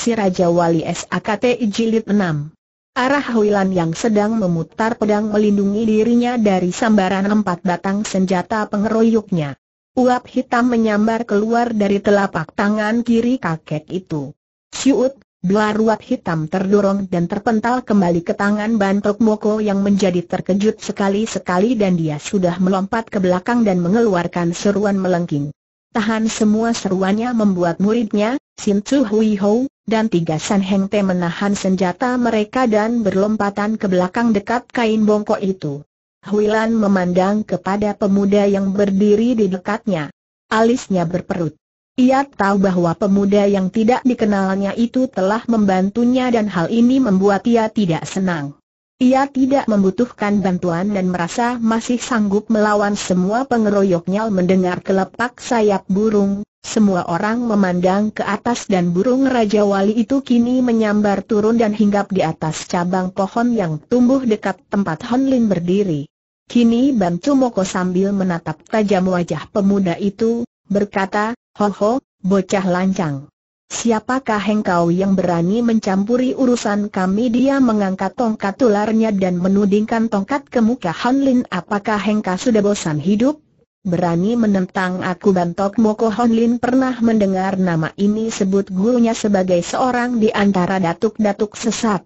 Si Raja Wali SAKT Jilid 6 Arah Huilan yang sedang memutar pedang melindungi dirinya dari sambaran empat batang senjata pengeroyoknya. Uap hitam menyambar keluar dari telapak tangan kiri kakek itu. Siut, dua ruap hitam terdorong dan terpental kembali ke tangan Bantok Moko yang menjadi terkejut sekali-sekali dan dia sudah melompat ke belakang dan mengeluarkan seruan melengking. Tahan semua seruannya membuat muridnya, Sin Tzu Hui Ho, dan tiga San Heng Te menahan senjata mereka dan berlompatan ke belakang dekat kain bongkok itu. Huilan memandang kepada pemuda yang berdiri di dekatnya. Alisnya berperut. Ia tahu bahwa pemuda yang tidak dikenalnya itu telah membantunya dan hal ini membuat ia tidak senang. Ia tidak membutuhkan bantuan dan merasa masih sanggup melawan semua pengeroyoknya mendengar kelepak sayap burung, semua orang memandang ke atas dan burung Raja Wali itu kini menyambar turun dan hinggap di atas cabang pohon yang tumbuh dekat tempat Honlin berdiri. Kini Bantu Moko sambil menatap tajam wajah pemuda itu, berkata, Ho ho, bocah lancang. Siapakah engkau yang berani mencampuri urusan kami? Dia mengangkat tongkat tularnya dan menudingkan tongkat ke muka Hanlin. Apakah engkau sudah bosan hidup? Berani menentang aku bantok Moko Honlin pernah mendengar nama ini sebut gurunya sebagai seorang di antara datuk-datuk sesat.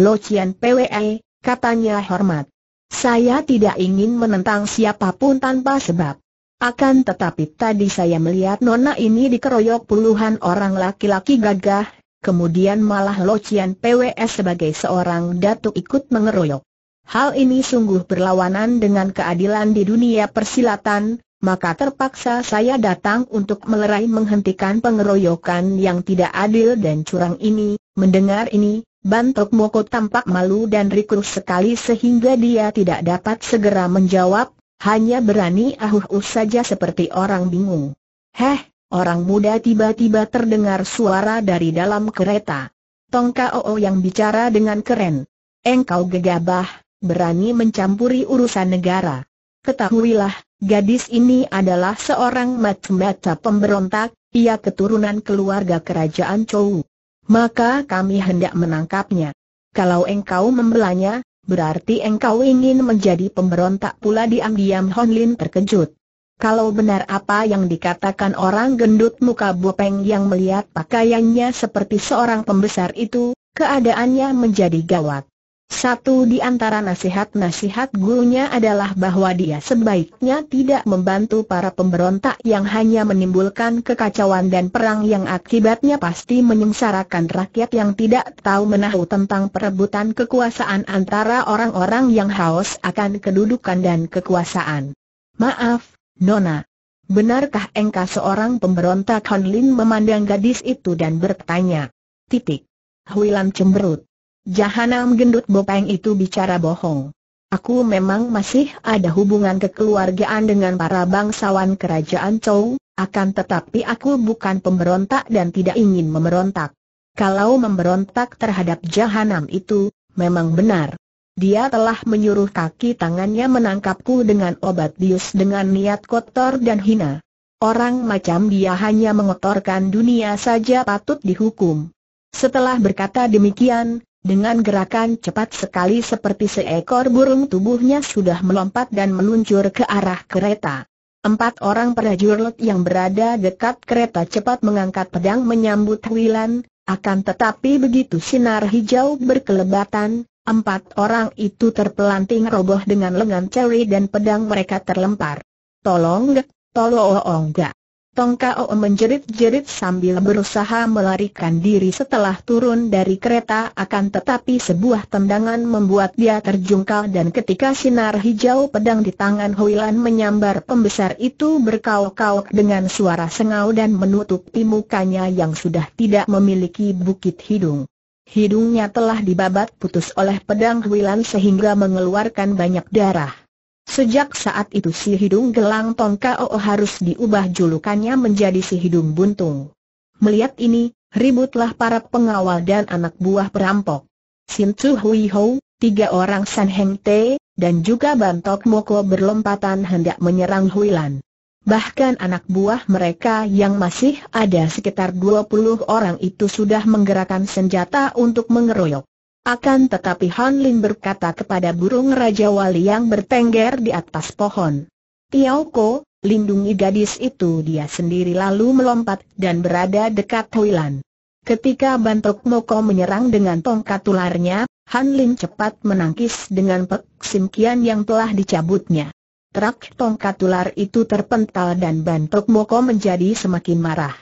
Lo Chian PWE, katanya hormat. Saya tidak ingin menentang siapapun tanpa sebab. Akan tetapi tadi saya melihat nona ini dikeroyok puluhan orang laki-laki gagah, kemudian malah Lo Chian PWE sebagai seorang datuk ikut mengeroyok. Hal ini sungguh berlawanan dengan keadilan di dunia persilatan, maka terpaksa saya datang untuk melerai menghentikan pengeroyokan yang tidak adil dan curang ini. Mendengar ini, Bantok Moko tampak malu dan rikuh sekali sehingga dia tidak dapat segera menjawab, hanya berani ahuh-uh saja seperti orang bingung. Heh, orang muda tiba-tiba terdengar suara dari dalam kereta. Tongka Oo yang bicara dengan keren. Engkau gegabah, berani mencampuri urusan negara. Ketahuilah, gadis ini adalah seorang mata-mata pemberontak, ia keturunan keluarga kerajaan Chou. Maka kami hendak menangkapnya. Kalau engkau membelanya, berarti engkau ingin menjadi pemberontak pula di diam Hon Lin terkejut. Kalau benar apa yang dikatakan orang gendut muka bopeng yang melihat pakaiannya seperti seorang pembesar itu, keadaannya menjadi gawat. Satu di antara nasihat-nasihat gurunya adalah bahwa dia sebaiknya tidak membantu para pemberontak yang hanya menimbulkan kekacauan dan perang yang akibatnya pasti menyengsarakan rakyat yang tidak tahu menahu tentang perebutan kekuasaan antara orang-orang yang haus akan kedudukan dan kekuasaan. Maaf, Nona. Benarkah engkau seorang pemberontak Honlin memandang gadis itu dan bertanya? Titik. Huilan cemberut. Jahanam gendut Bopeng itu bicara bohong. Aku memang masih ada hubungan kekeluargaan dengan para bangsawan kerajaan Chow, akan tetapi aku bukan pemberontak dan tidak ingin memberontak. Kalau memberontak terhadap jahanam itu, memang benar. Dia telah menyuruh kaki tangannya menangkapku dengan obat bius dengan niat kotor dan hina. Orang macam dia hanya mengotorkan dunia saja patut dihukum. Setelah berkata demikian, dengan gerakan cepat sekali seperti seekor burung tubuhnya sudah melompat dan meluncur ke arah kereta. Empat orang prajurit yang berada dekat kereta cepat mengangkat pedang menyambut Wilan, akan tetapi begitu sinar hijau berkelebatan, empat orang itu terpelanting roboh dengan lengan ceri dan pedang mereka terlempar. Tolong, tolong, tolong, oh, oh, Tongkao menjerit-jerit sambil berusaha melarikan diri setelah turun dari kereta akan tetapi sebuah tendangan membuat dia terjungkal dan ketika sinar hijau pedang di tangan Huilan menyambar pembesar itu berkauk-kauk dengan suara sengau dan menutupi mukanya yang sudah tidak memiliki bukit hidung. Hidungnya telah dibabat putus oleh pedang Huilan sehingga mengeluarkan banyak darah. Sejak saat itu si hidung gelang Tongka Oo harus diubah julukannya menjadi si hidung buntung. Melihat ini, ributlah para pengawal dan anak buah perampok. Sin Chu Hui Hou, tiga orang San Heng Te, dan juga Bantok Moko berlompatan hendak menyerang Hui Lan. Bahkan anak buah mereka yang masih ada sekitar 20 orang itu sudah menggerakkan senjata untuk mengeroyok. Akan tetapi Han Lin berkata kepada burung Raja Wali yang bertengger di atas pohon. Ko, lindungi gadis itu dia sendiri lalu melompat dan berada dekat Huilan. Ketika Bantok Moko menyerang dengan tongkat ularnya, Han Lin cepat menangkis dengan pek simkian yang telah dicabutnya. Terak tongkat ular itu terpental dan Bantok Moko menjadi semakin marah.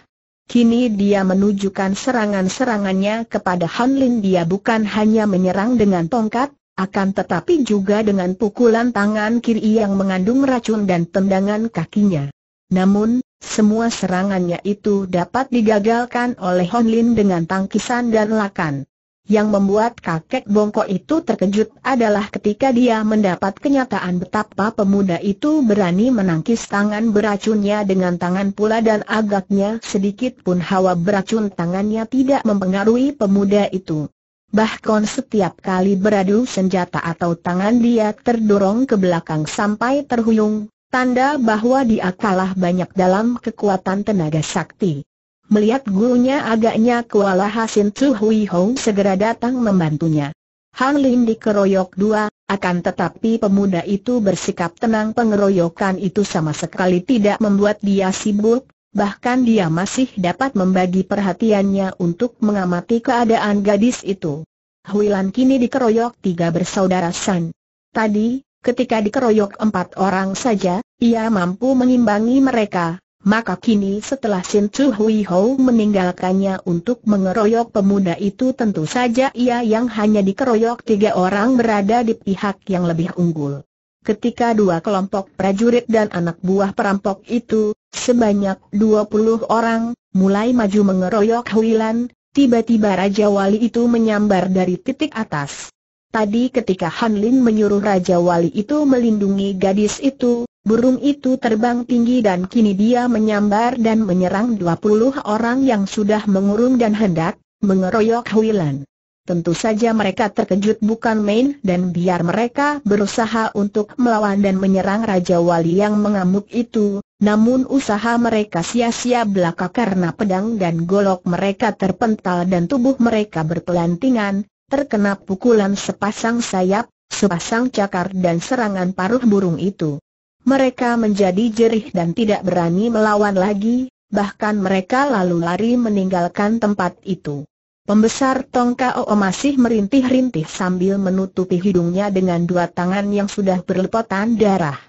Kini dia menunjukkan serangan-serangannya kepada Han Lin dia bukan hanya menyerang dengan tongkat, akan tetapi juga dengan pukulan tangan kiri yang mengandung racun dan tendangan kakinya. Namun, semua serangannya itu dapat digagalkan oleh Hanlin Lin dengan tangkisan dan lakan. Yang membuat kakek bongkok itu terkejut adalah ketika dia mendapat kenyataan betapa pemuda itu berani menangkis tangan beracunnya dengan tangan pula dan agaknya sedikit pun hawa beracun tangannya tidak mempengaruhi pemuda itu. Bahkan setiap kali beradu senjata atau tangan dia terdorong ke belakang sampai terhuyung, tanda bahwa dia kalah banyak dalam kekuatan tenaga sakti. Melihat gurunya agaknya kewalahan Chu Hui Hong segera datang membantunya. Han Lin dikeroyok dua, akan tetapi pemuda itu bersikap tenang pengeroyokan itu sama sekali tidak membuat dia sibuk, bahkan dia masih dapat membagi perhatiannya untuk mengamati keadaan gadis itu. Hui Lan kini dikeroyok tiga bersaudara San. Tadi, ketika dikeroyok empat orang saja, ia mampu mengimbangi mereka, maka kini setelah Sin Chu Hui Ho meninggalkannya untuk mengeroyok pemuda itu tentu saja ia yang hanya dikeroyok tiga orang berada di pihak yang lebih unggul. Ketika dua kelompok prajurit dan anak buah perampok itu, sebanyak dua puluh orang, mulai maju mengeroyok Huilan, tiba-tiba Raja Wali itu menyambar dari titik atas. Tadi ketika Han Lin menyuruh Raja Wali itu melindungi gadis itu, Burung itu terbang tinggi dan kini dia menyambar dan menyerang 20 orang yang sudah mengurung dan hendak mengeroyok Huilan. Tentu saja mereka terkejut bukan main dan biar mereka berusaha untuk melawan dan menyerang Raja Wali yang mengamuk itu, namun usaha mereka sia-sia belaka karena pedang dan golok mereka terpental dan tubuh mereka berpelantingan, terkena pukulan sepasang sayap, sepasang cakar dan serangan paruh burung itu. Mereka menjadi jerih dan tidak berani melawan lagi, bahkan mereka lalu lari meninggalkan tempat itu. Pembesar Tong Kao masih merintih-rintih sambil menutupi hidungnya dengan dua tangan yang sudah berlepotan darah.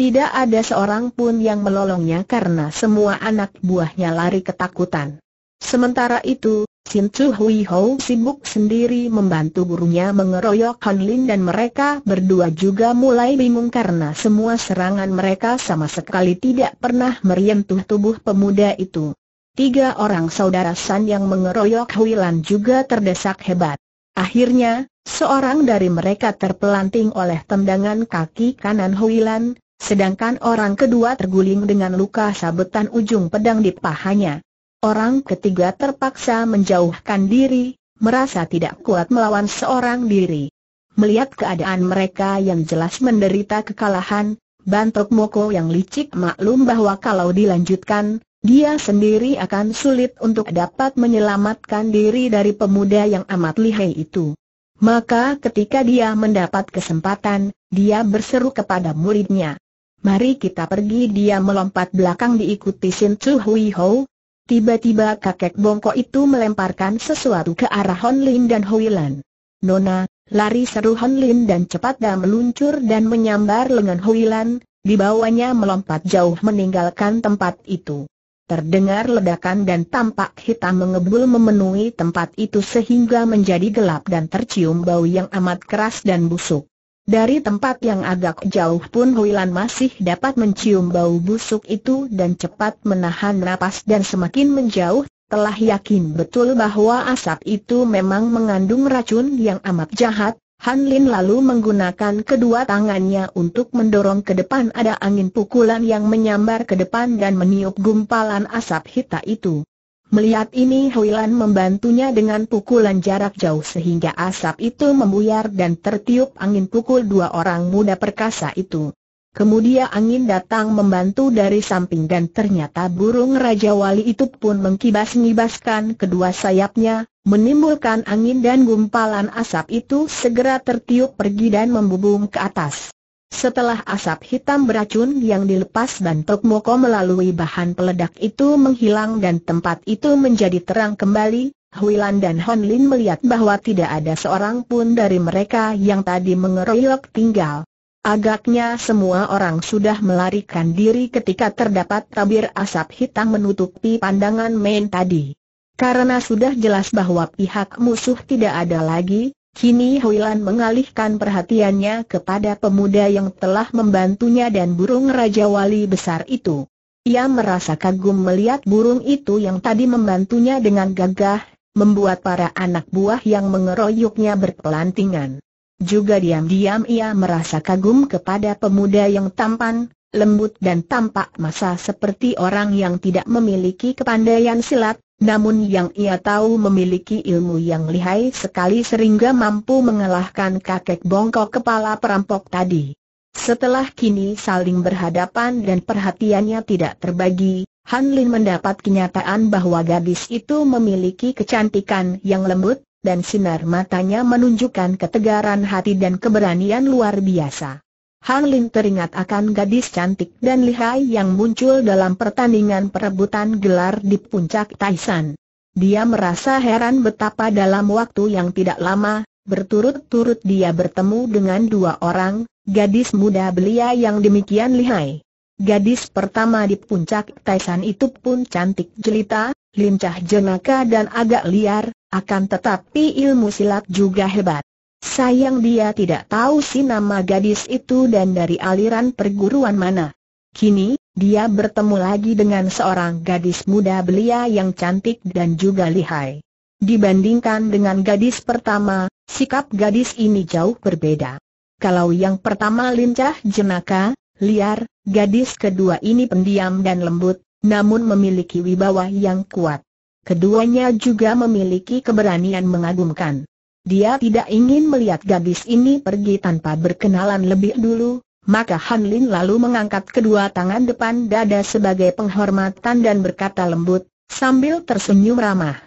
Tidak ada seorang pun yang melolongnya karena semua anak buahnya lari ketakutan. Sementara itu, Chin Chu Hui Ho sibuk sendiri membantu gurunya mengeroyok Han Lin dan mereka berdua juga mulai bingung karena semua serangan mereka sama sekali tidak pernah merentuh tubuh pemuda itu. Tiga orang saudara San yang mengeroyok Hui Lan juga terdesak hebat. Akhirnya, seorang dari mereka terpelanting oleh tendangan kaki kanan Hui Lan, sedangkan orang kedua terguling dengan luka sabetan ujung pedang di pahanya. Orang ketiga terpaksa menjauhkan diri, merasa tidak kuat melawan seorang diri. Melihat keadaan mereka yang jelas menderita kekalahan, Bantok Moko yang licik maklum bahwa kalau dilanjutkan, dia sendiri akan sulit untuk dapat menyelamatkan diri dari pemuda yang amat lihai itu. Maka ketika dia mendapat kesempatan, dia berseru kepada muridnya. Mari kita pergi dia melompat belakang diikuti Sin Chu Hui Ho, Tiba-tiba kakek bongkok itu melemparkan sesuatu ke arah Hon Lin dan Hui Lan. Nona, lari seru Hon Lin dan cepat dah meluncur dan menyambar lengan Hui Lan, dibawanya melompat jauh meninggalkan tempat itu. Terdengar ledakan dan tampak hitam mengebul memenuhi tempat itu sehingga menjadi gelap dan tercium bau yang amat keras dan busuk. Dari tempat yang agak jauh pun Huilan masih dapat mencium bau busuk itu dan cepat menahan napas dan semakin menjauh, telah yakin betul bahwa asap itu memang mengandung racun yang amat jahat, Han Lin lalu menggunakan kedua tangannya untuk mendorong ke depan ada angin pukulan yang menyambar ke depan dan meniup gumpalan asap hitam itu. Melihat ini Huilan membantunya dengan pukulan jarak jauh sehingga asap itu membuyar dan tertiup angin pukul dua orang muda perkasa itu. Kemudian angin datang membantu dari samping dan ternyata burung Raja Wali itu pun mengkibas-ngibaskan kedua sayapnya, menimbulkan angin dan gumpalan asap itu segera tertiup pergi dan membubung ke atas. Setelah asap hitam beracun yang dilepas Bantok Moko melalui bahan peledak itu menghilang dan tempat itu menjadi terang kembali, Huilan dan Honlin melihat bahwa tidak ada seorang pun dari mereka yang tadi mengeroyok tinggal. Agaknya semua orang sudah melarikan diri ketika terdapat tabir asap hitam menutupi pandangan main tadi. Karena sudah jelas bahwa pihak musuh tidak ada lagi, Kini Huilan mengalihkan perhatiannya kepada pemuda yang telah membantunya dan burung Raja Wali besar itu. Ia merasa kagum melihat burung itu yang tadi membantunya dengan gagah, membuat para anak buah yang mengeroyoknya berpelantingan. Juga diam-diam ia merasa kagum kepada pemuda yang tampan, lembut dan tampak masa seperti orang yang tidak memiliki kepandaian silat, namun yang ia tahu memiliki ilmu yang lihai sekali sehingga mampu mengalahkan kakek bongkok kepala perampok tadi. Setelah kini saling berhadapan dan perhatiannya tidak terbagi, Han Lin mendapat kenyataan bahwa gadis itu memiliki kecantikan yang lembut, dan sinar matanya menunjukkan ketegaran hati dan keberanian luar biasa. Han Lin teringat akan gadis cantik dan lihai yang muncul dalam pertandingan perebutan gelar di puncak Taisan. Dia merasa heran betapa dalam waktu yang tidak lama, berturut-turut dia bertemu dengan dua orang, gadis muda belia yang demikian lihai. Gadis pertama di puncak Taisan itu pun cantik jelita, lincah jenaka dan agak liar, akan tetapi ilmu silat juga hebat. Sayang dia tidak tahu si nama gadis itu dan dari aliran perguruan mana. Kini, dia bertemu lagi dengan seorang gadis muda belia yang cantik dan juga lihai. Dibandingkan dengan gadis pertama, sikap gadis ini jauh berbeda. Kalau yang pertama lincah jenaka, liar, gadis kedua ini pendiam dan lembut, namun memiliki wibawa yang kuat. Keduanya juga memiliki keberanian mengagumkan. Dia tidak ingin melihat gadis ini pergi tanpa berkenalan lebih dulu, maka Han Lin lalu mengangkat kedua tangan depan dada sebagai penghormatan dan berkata lembut, sambil tersenyum ramah.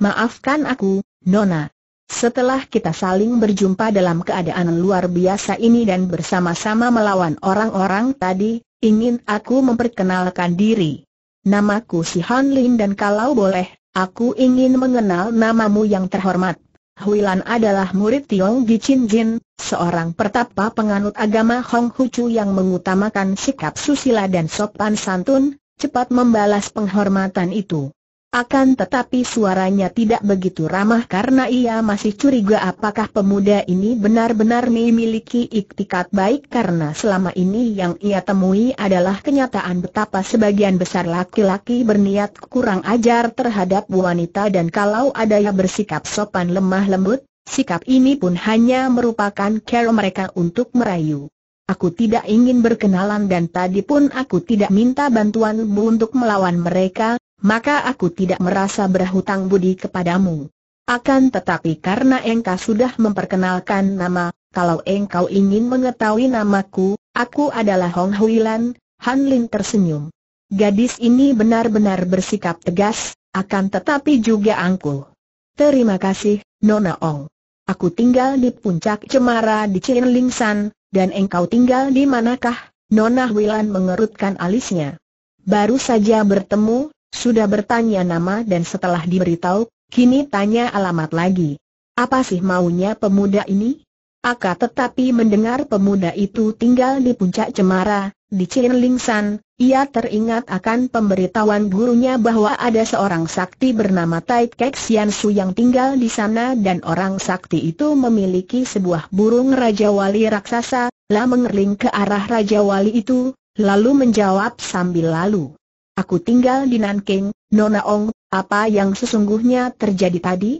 Maafkan aku, Nona. Setelah kita saling berjumpa dalam keadaan luar biasa ini dan bersama-sama melawan orang-orang tadi, ingin aku memperkenalkan diri. Namaku Si Han Lin dan kalau boleh, aku ingin mengenal namamu yang terhormat. Huilan adalah murid Tiong Gichin Jin, seorang pertapa penganut agama Hong Chu yang mengutamakan sikap susila dan sopan santun, cepat membalas penghormatan itu. Akan tetapi suaranya tidak begitu ramah karena ia masih curiga apakah pemuda ini benar-benar memiliki iktikat baik karena selama ini yang ia temui adalah kenyataan betapa sebagian besar laki-laki berniat kurang ajar terhadap wanita dan kalau ada yang bersikap sopan lemah lembut, sikap ini pun hanya merupakan cara mereka untuk merayu. Aku tidak ingin berkenalan dan tadi pun aku tidak minta bantuanmu untuk melawan mereka, maka aku tidak merasa berhutang budi kepadamu. Akan tetapi karena engkau sudah memperkenalkan nama, kalau engkau ingin mengetahui namaku, aku adalah Hong Huilan, Han Lin tersenyum. Gadis ini benar-benar bersikap tegas, akan tetapi juga angkuh. Terima kasih, Nona Ong. Aku tinggal di puncak cemara di San, dan engkau tinggal di manakah? Nona Huilan mengerutkan alisnya. Baru saja bertemu, sudah bertanya nama dan setelah diberitahu, kini tanya alamat lagi. Apa sih maunya pemuda ini? Aka tetapi mendengar pemuda itu tinggal di puncak cemara, di San, ia teringat akan pemberitahuan gurunya bahwa ada seorang sakti bernama Tai Kek Sian Su yang tinggal di sana dan orang sakti itu memiliki sebuah burung Raja Wali Raksasa, lah mengerling ke arah Raja Wali itu, lalu menjawab sambil lalu. Aku tinggal di Nanking, Nona Ong, apa yang sesungguhnya terjadi tadi?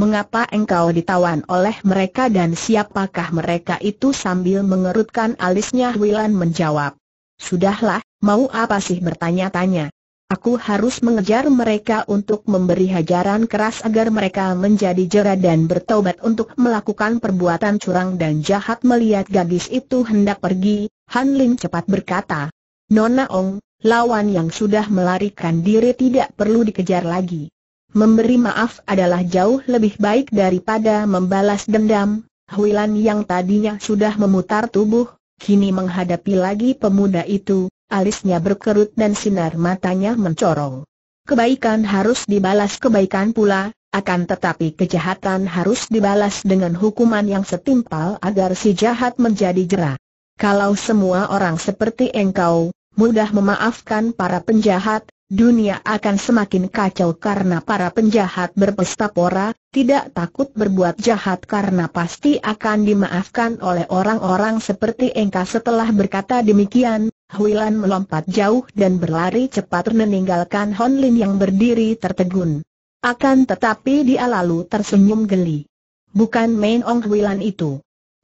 Mengapa engkau ditawan oleh mereka dan siapakah mereka itu sambil mengerutkan alisnya Wilan menjawab. Sudahlah, mau apa sih bertanya-tanya. Aku harus mengejar mereka untuk memberi hajaran keras agar mereka menjadi jera dan bertobat untuk melakukan perbuatan curang dan jahat melihat gadis itu hendak pergi, Han Ling cepat berkata. Nona Ong, lawan yang sudah melarikan diri tidak perlu dikejar lagi. Memberi maaf adalah jauh lebih baik daripada membalas dendam. Huilan yang tadinya sudah memutar tubuh, kini menghadapi lagi pemuda itu, alisnya berkerut dan sinar matanya mencorong. Kebaikan harus dibalas kebaikan pula, akan tetapi kejahatan harus dibalas dengan hukuman yang setimpal agar si jahat menjadi jerah. Kalau semua orang seperti engkau, mudah memaafkan para penjahat, dunia akan semakin kacau karena para penjahat berpesta pora, tidak takut berbuat jahat karena pasti akan dimaafkan oleh orang-orang seperti Engkau setelah berkata demikian, Huilan melompat jauh dan berlari cepat meninggalkan Honlin yang berdiri tertegun. Akan tetapi dia lalu tersenyum geli. Bukan Main Ong Huilan itu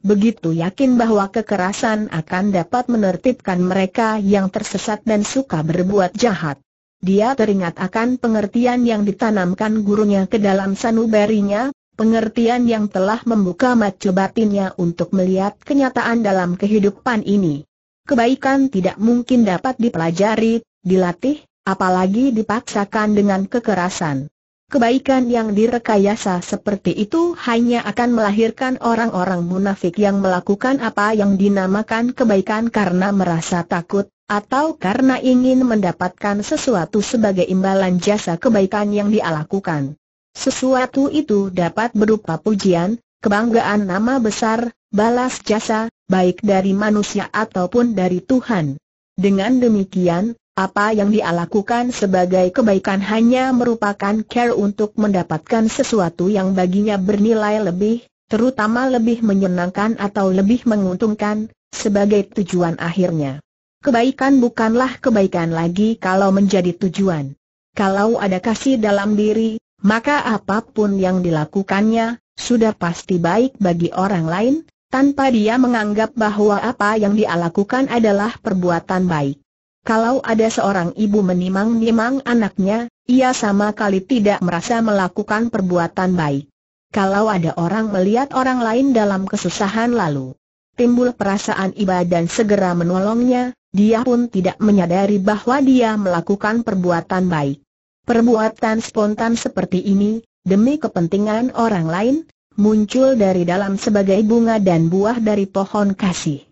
begitu yakin bahwa kekerasan akan dapat menertibkan mereka yang tersesat dan suka berbuat jahat. Dia teringat akan pengertian yang ditanamkan gurunya ke dalam sanubarinya, pengertian yang telah membuka mata batinnya untuk melihat kenyataan dalam kehidupan ini. Kebaikan tidak mungkin dapat dipelajari, dilatih, apalagi dipaksakan dengan kekerasan. Kebaikan yang direkayasa seperti itu hanya akan melahirkan orang-orang munafik yang melakukan apa yang dinamakan kebaikan karena merasa takut, atau karena ingin mendapatkan sesuatu sebagai imbalan jasa kebaikan yang dia lakukan. Sesuatu itu dapat berupa pujian, kebanggaan nama besar, balas jasa, baik dari manusia ataupun dari Tuhan. Dengan demikian, apa yang dia lakukan sebagai kebaikan hanya merupakan care untuk mendapatkan sesuatu yang baginya bernilai lebih, terutama lebih menyenangkan atau lebih menguntungkan, sebagai tujuan akhirnya. Kebaikan bukanlah kebaikan lagi kalau menjadi tujuan. Kalau ada kasih dalam diri, maka apapun yang dilakukannya, sudah pasti baik bagi orang lain, tanpa dia menganggap bahwa apa yang dia lakukan adalah perbuatan baik. Kalau ada seorang ibu menimang-nimang anaknya, ia sama kali tidak merasa melakukan perbuatan baik. Kalau ada orang melihat orang lain dalam kesusahan lalu timbul perasaan iba dan segera menolongnya, dia pun tidak menyadari bahwa dia melakukan perbuatan baik. Perbuatan spontan seperti ini, demi kepentingan orang lain, muncul dari dalam sebagai bunga dan buah dari pohon kasih.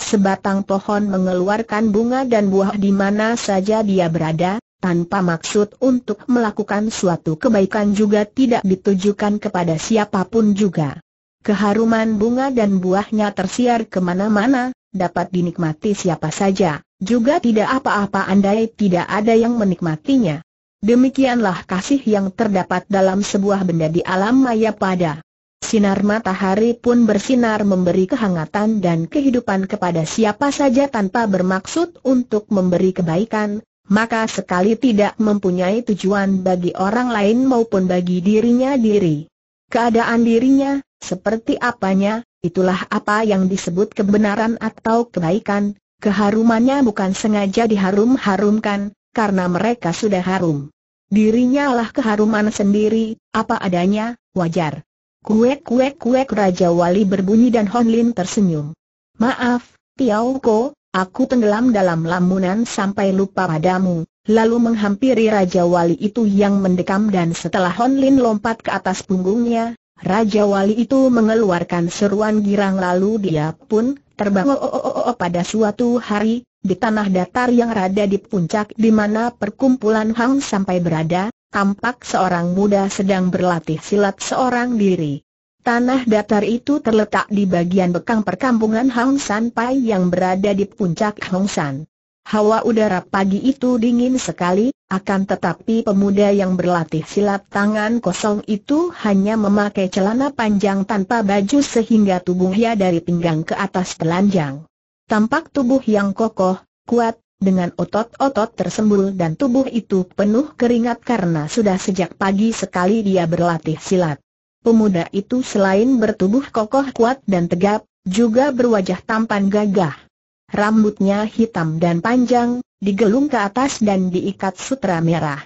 Sebatang pohon mengeluarkan bunga dan buah di mana saja dia berada, tanpa maksud untuk melakukan suatu kebaikan juga tidak ditujukan kepada siapapun juga. Keharuman bunga dan buahnya tersiar kemana-mana, dapat dinikmati siapa saja, juga tidak apa-apa andai tidak ada yang menikmatinya. Demikianlah kasih yang terdapat dalam sebuah benda di alam maya pada Sinar matahari pun bersinar memberi kehangatan dan kehidupan kepada siapa saja tanpa bermaksud untuk memberi kebaikan, maka sekali tidak mempunyai tujuan bagi orang lain maupun bagi dirinya diri. Keadaan dirinya, seperti apanya, itulah apa yang disebut kebenaran atau kebaikan, keharumannya bukan sengaja diharum-harumkan, karena mereka sudah harum. Dirinya lah keharuman sendiri, apa adanya, wajar. Kuek-kuek-kuek Raja Wali berbunyi dan Hon Lin tersenyum. Maaf, Tiao Ko, aku tenggelam dalam lamunan sampai lupa padamu, lalu menghampiri Raja Wali itu yang mendekam dan setelah Hon Lin lompat ke atas punggungnya, Raja Wali itu mengeluarkan seruan girang lalu dia pun terbang oh, oh, oh, oh, pada suatu hari, di tanah datar yang rada di puncak di mana perkumpulan Hang sampai berada, tampak seorang muda sedang berlatih silat seorang diri. Tanah datar itu terletak di bagian bekang perkampungan Hong San Pai yang berada di puncak Hong San. Hawa udara pagi itu dingin sekali, akan tetapi pemuda yang berlatih silat tangan kosong itu hanya memakai celana panjang tanpa baju sehingga tubuhnya dari pinggang ke atas telanjang. Tampak tubuh yang kokoh, kuat, dengan otot-otot tersembul dan tubuh itu penuh keringat karena sudah sejak pagi sekali dia berlatih silat. Pemuda itu selain bertubuh kokoh kuat dan tegap, juga berwajah tampan gagah. Rambutnya hitam dan panjang, digelung ke atas dan diikat sutra merah.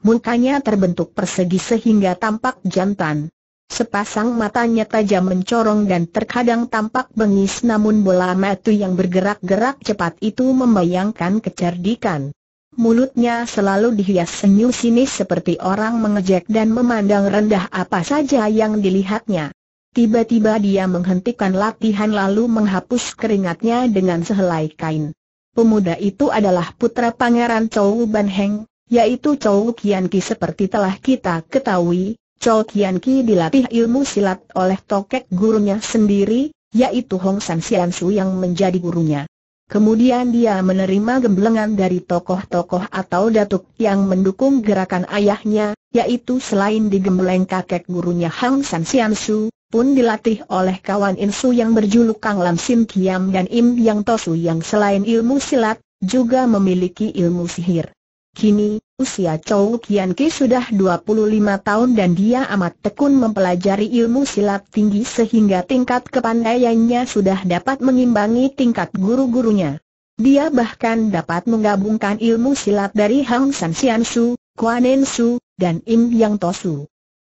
Mukanya terbentuk persegi sehingga tampak jantan. Sepasang matanya tajam mencorong dan terkadang tampak bengis namun bola mata yang bergerak-gerak cepat itu membayangkan kecerdikan. Mulutnya selalu dihias senyum sinis seperti orang mengejek dan memandang rendah apa saja yang dilihatnya. Tiba-tiba dia menghentikan latihan lalu menghapus keringatnya dengan sehelai kain. Pemuda itu adalah putra pangeran Chou Ban Heng, yaitu Chou Kian seperti telah kita ketahui, Chol Kian Ki dilatih ilmu silat oleh tokek gurunya sendiri, yaitu Hong San Sian Su yang menjadi gurunya. Kemudian dia menerima gemblengan dari tokoh-tokoh atau datuk yang mendukung gerakan ayahnya, yaitu selain digembleng kakek gurunya Hong San Sian Su, pun dilatih oleh kawan Insu yang berjuluk Kang Lam Sim Kiam dan Im Yang Tosu yang selain ilmu silat, juga memiliki ilmu sihir. Kini, usia Chow Kian Ki sudah 25 tahun dan dia amat tekun mempelajari ilmu silat tinggi sehingga tingkat kepandaiannya sudah dapat mengimbangi tingkat guru-gurunya. Dia bahkan dapat menggabungkan ilmu silat dari Hang San Sian Su, Kuan Kuanen Su, dan Im Yang Tosu.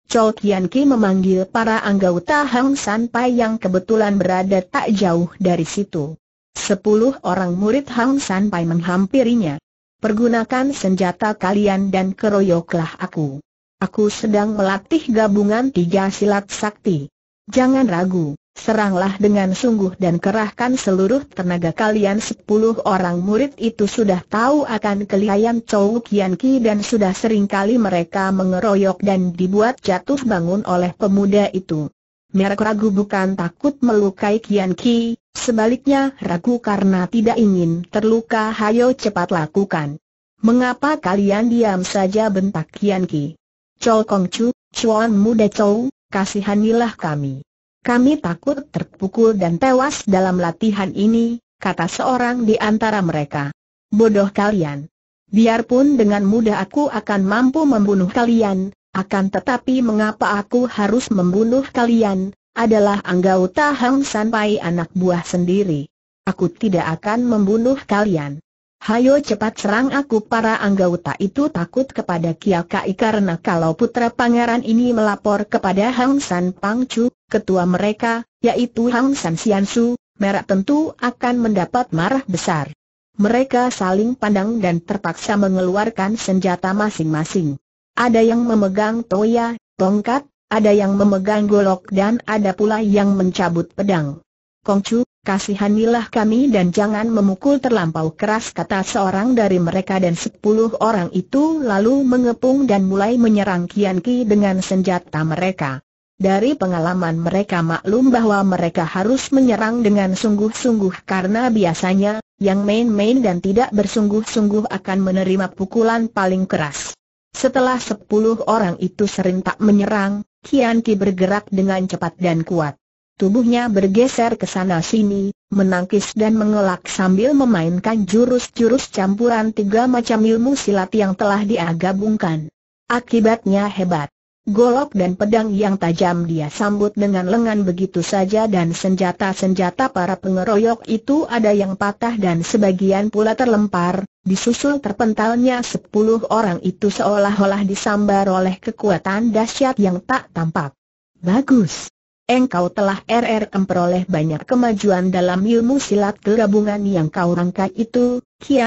Chow Kian Ki memanggil para anggota Hang San Pai yang kebetulan berada tak jauh dari situ. Sepuluh orang murid Hang San Pai menghampirinya. Pergunakan senjata kalian dan keroyoklah aku. Aku sedang melatih gabungan tiga silat sakti. Jangan ragu, seranglah dengan sungguh dan kerahkan seluruh tenaga kalian Sepuluh orang murid itu sudah tahu akan kelihayan Chou Kian Ki dan sudah seringkali mereka mengeroyok dan dibuat jatuh bangun oleh pemuda itu. Mereka ragu bukan takut melukai Kian Ki, Sebaliknya ragu karena tidak ingin terluka hayo cepat lakukan. Mengapa kalian diam saja bentak Kian Ki? Chol Kong Chu, Chuan Muda Chou, kasihanilah kami. Kami takut terpukul dan tewas dalam latihan ini, kata seorang di antara mereka. Bodoh kalian. Biarpun dengan mudah aku akan mampu membunuh kalian, akan tetapi mengapa aku harus membunuh kalian, adalah Anggau Tahang Sanpai anak buah sendiri. Aku tidak akan membunuh kalian. Hayo cepat serang aku para anggota itu takut kepada Kiai karena kalau putra pangeran ini melapor kepada Hang San Pangcu, ketua mereka, yaitu Hang San Su, merah tentu akan mendapat marah besar. Mereka saling pandang dan terpaksa mengeluarkan senjata masing-masing. Ada yang memegang toya, tongkat, ada yang memegang golok dan ada pula yang mencabut pedang. Kongcu, kasihanilah kami dan jangan memukul terlampau keras kata seorang dari mereka dan sepuluh orang itu lalu mengepung dan mulai menyerang Kian Ki dengan senjata mereka. Dari pengalaman mereka maklum bahwa mereka harus menyerang dengan sungguh-sungguh karena biasanya, yang main-main dan tidak bersungguh-sungguh akan menerima pukulan paling keras. Setelah sepuluh orang itu serentak menyerang, Kian Ki bergerak dengan cepat dan kuat. Tubuhnya bergeser ke sana sini, menangkis dan mengelak sambil memainkan jurus-jurus campuran tiga macam ilmu silat yang telah diagabungkan. Akibatnya hebat. Golok dan pedang yang tajam dia sambut dengan lengan begitu saja dan senjata-senjata para pengeroyok itu ada yang patah dan sebagian pula terlempar, disusul terpentalnya sepuluh orang itu seolah-olah disambar oleh kekuatan dahsyat yang tak tampak. Bagus! Engkau telah RR memperoleh banyak kemajuan dalam ilmu silat kegabungan yang kau rangkai itu, Ki.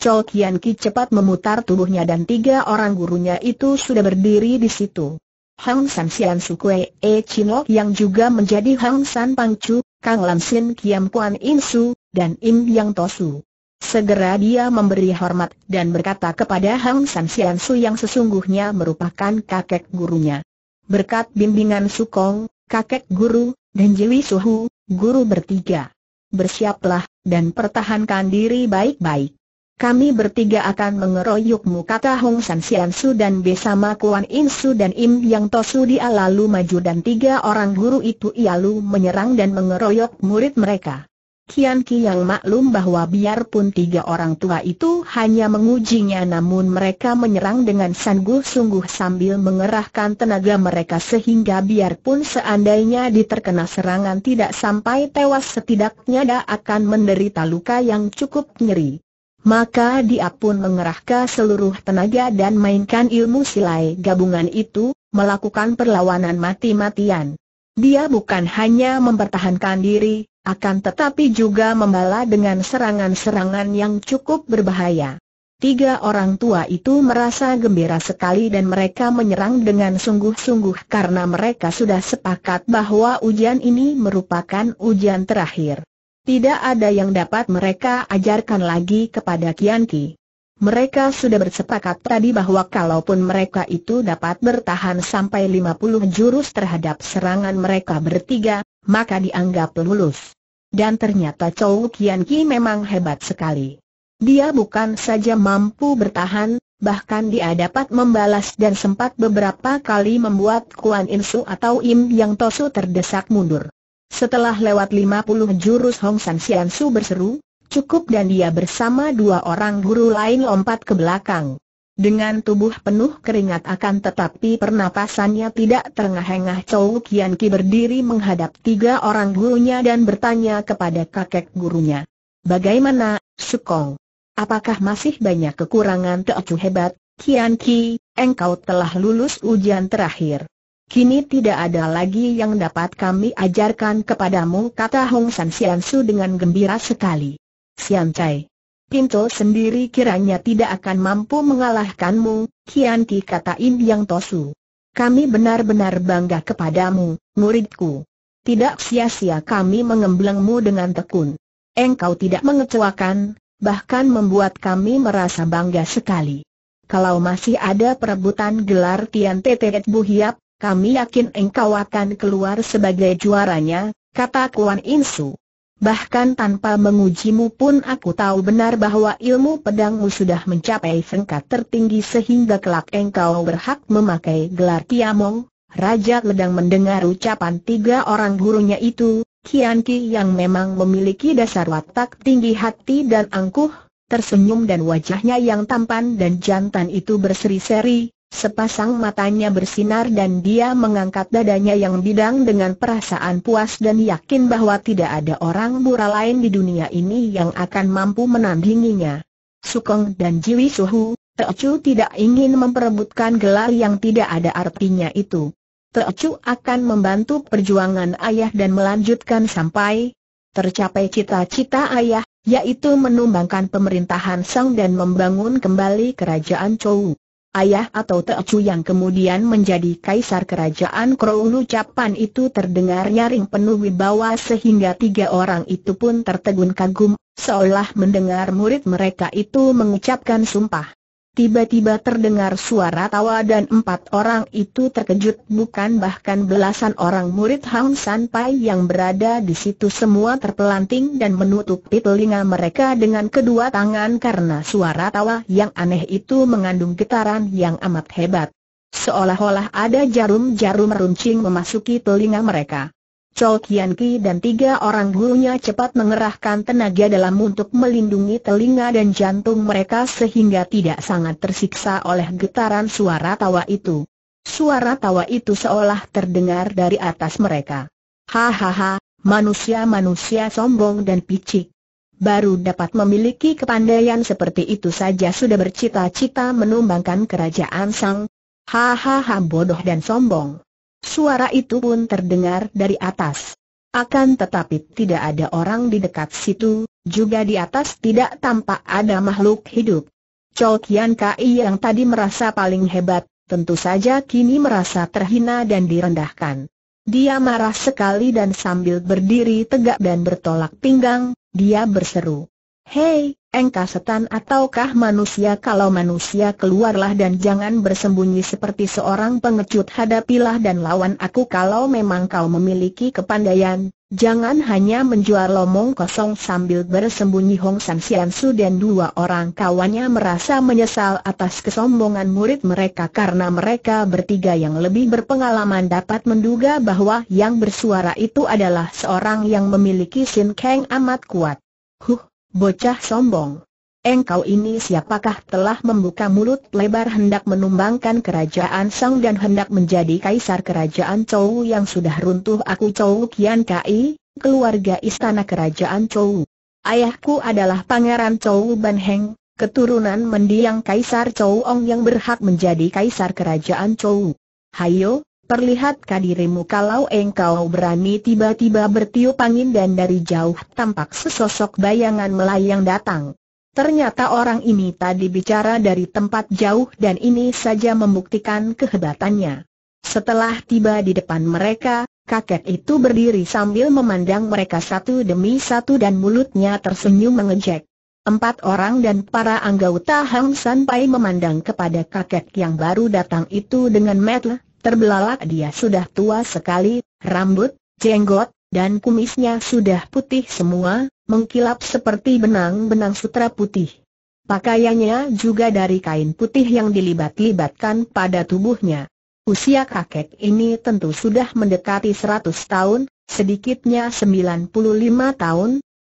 Chol Kian Ki cepat memutar tubuhnya dan tiga orang gurunya itu sudah berdiri di situ. Hang San Sian Kue E Lok yang juga menjadi Hang San Chu, Kang Lam Sin Kiam Kuan Im Su, dan Im Yang Tosu. Segera dia memberi hormat dan berkata kepada Hang San Sian Su yang sesungguhnya merupakan kakek gurunya. Berkat bimbingan Sukong, kakek guru, dan Jiwi Suhu, guru bertiga. Bersiaplah, dan pertahankan diri baik-baik kami bertiga akan mengeroyokmu kata Hong San Sian Su dan bersama Kuan In Su dan Im Yang Tosu dia lalu maju dan tiga orang guru itu lalu menyerang dan mengeroyok murid mereka. Kian Ki yang maklum bahwa biarpun tiga orang tua itu hanya mengujinya namun mereka menyerang dengan sungguh-sungguh sambil mengerahkan tenaga mereka sehingga biarpun seandainya diterkena serangan tidak sampai tewas setidaknya dia akan menderita luka yang cukup nyeri maka dia pun mengerahkan seluruh tenaga dan mainkan ilmu silai gabungan itu, melakukan perlawanan mati-matian. Dia bukan hanya mempertahankan diri, akan tetapi juga membala dengan serangan-serangan yang cukup berbahaya. Tiga orang tua itu merasa gembira sekali dan mereka menyerang dengan sungguh-sungguh karena mereka sudah sepakat bahwa ujian ini merupakan ujian terakhir. Tidak ada yang dapat mereka ajarkan lagi kepada Kian Ki. Mereka sudah bersepakat tadi bahwa kalaupun mereka itu dapat bertahan sampai 50 jurus terhadap serangan mereka bertiga, maka dianggap lulus. Dan ternyata Chow Kian Ki memang hebat sekali. Dia bukan saja mampu bertahan, bahkan dia dapat membalas dan sempat beberapa kali membuat Kuan Insu atau Im Yang Tosu terdesak mundur. Setelah lewat 50 jurus Hong San Sian Su berseru, cukup dan dia bersama dua orang guru lain lompat ke belakang. Dengan tubuh penuh keringat akan tetapi pernapasannya tidak terengah-engah Chou Kian Ki berdiri menghadap tiga orang gurunya dan bertanya kepada kakek gurunya. Bagaimana, Sukong? Apakah masih banyak kekurangan Teocu hebat, Kian Ki, engkau telah lulus ujian terakhir. Kini tidak ada lagi yang dapat kami ajarkan kepadamu kata Hong San Sian Su dengan gembira sekali. Sian Cai Pinto sendiri kiranya tidak akan mampu mengalahkanmu, Kian Ki kata In Yang Tosu. Kami benar-benar bangga kepadamu, muridku. Tidak sia-sia kami mengemblengmu dengan tekun. Engkau tidak mengecewakan, bahkan membuat kami merasa bangga sekali. Kalau masih ada perebutan gelar Tian Tetet Buhiap, kami yakin engkau akan keluar sebagai juaranya, kata Kuan Insu. Bahkan tanpa mengujimu pun aku tahu benar bahwa ilmu pedangmu sudah mencapai peringkat tertinggi sehingga kelak engkau berhak memakai gelar Tiamong. Raja Ledang mendengar ucapan tiga orang gurunya itu, Kian Ki yang memang memiliki dasar watak tinggi hati dan angkuh, tersenyum dan wajahnya yang tampan dan jantan itu berseri-seri, Sepasang matanya bersinar dan dia mengangkat dadanya yang bidang dengan perasaan puas dan yakin bahwa tidak ada orang bura lain di dunia ini yang akan mampu menandinginya. Sukong dan Jiwi Suhu, Teocu tidak ingin memperebutkan gelar yang tidak ada artinya itu. Teocu akan membantu perjuangan ayah dan melanjutkan sampai tercapai cita-cita ayah, yaitu menumbangkan pemerintahan Sang dan membangun kembali kerajaan Chou ayah atau Teocu yang kemudian menjadi kaisar kerajaan Kroung ucapan itu terdengar nyaring penuh wibawa sehingga tiga orang itu pun tertegun kagum, seolah mendengar murid mereka itu mengucapkan sumpah. Tiba-tiba terdengar suara tawa dan empat orang itu terkejut bukan bahkan belasan orang murid Hang San Pai yang berada di situ semua terpelanting dan menutupi telinga mereka dengan kedua tangan karena suara tawa yang aneh itu mengandung getaran yang amat hebat. Seolah-olah ada jarum-jarum runcing memasuki telinga mereka. Chol Kian dan tiga orang gurunya cepat mengerahkan tenaga dalam untuk melindungi telinga dan jantung mereka sehingga tidak sangat tersiksa oleh getaran suara tawa itu. Suara tawa itu seolah terdengar dari atas mereka. Hahaha, manusia-manusia sombong dan picik. Baru dapat memiliki kepandaian seperti itu saja sudah bercita-cita menumbangkan kerajaan sang. Hahaha bodoh dan sombong. Suara itu pun terdengar dari atas. Akan tetapi tidak ada orang di dekat situ, juga di atas tidak tampak ada makhluk hidup. Chou Kian Kai yang tadi merasa paling hebat, tentu saja kini merasa terhina dan direndahkan. Dia marah sekali dan sambil berdiri tegak dan bertolak pinggang, dia berseru. Hei, Engkau setan ataukah manusia kalau manusia keluarlah dan jangan bersembunyi seperti seorang pengecut hadapilah dan lawan aku kalau memang kau memiliki kepandaian, jangan hanya menjual lomong kosong sambil bersembunyi Hong San Sian Su dan dua orang kawannya merasa menyesal atas kesombongan murid mereka karena mereka bertiga yang lebih berpengalaman dapat menduga bahwa yang bersuara itu adalah seorang yang memiliki sin keng amat kuat. Huh, Bocah sombong. Engkau ini siapakah telah membuka mulut lebar hendak menumbangkan kerajaan Sang dan hendak menjadi kaisar kerajaan Chou yang sudah runtuh aku Chou Kian Kai, keluarga istana kerajaan Chou. Ayahku adalah pangeran Chou Ban Heng, keturunan mendiang kaisar Chou Ong yang berhak menjadi kaisar kerajaan Chou. Hayo, Perlihatkan dirimu kalau engkau berani tiba-tiba bertiup angin dan dari jauh tampak sesosok bayangan melayang datang. Ternyata orang ini tadi bicara dari tempat jauh dan ini saja membuktikan kehebatannya. Setelah tiba di depan mereka, kakek itu berdiri sambil memandang mereka satu demi satu dan mulutnya tersenyum mengejek. Empat orang dan para anggota Hang San memandang kepada kakek yang baru datang itu dengan mata Terbelalak dia sudah tua sekali, rambut, jenggot, dan kumisnya sudah putih semua, mengkilap seperti benang-benang sutra putih. Pakaiannya juga dari kain putih yang dilibat-libatkan pada tubuhnya. Usia kakek ini tentu sudah mendekati 100 tahun, sedikitnya 95 tahun.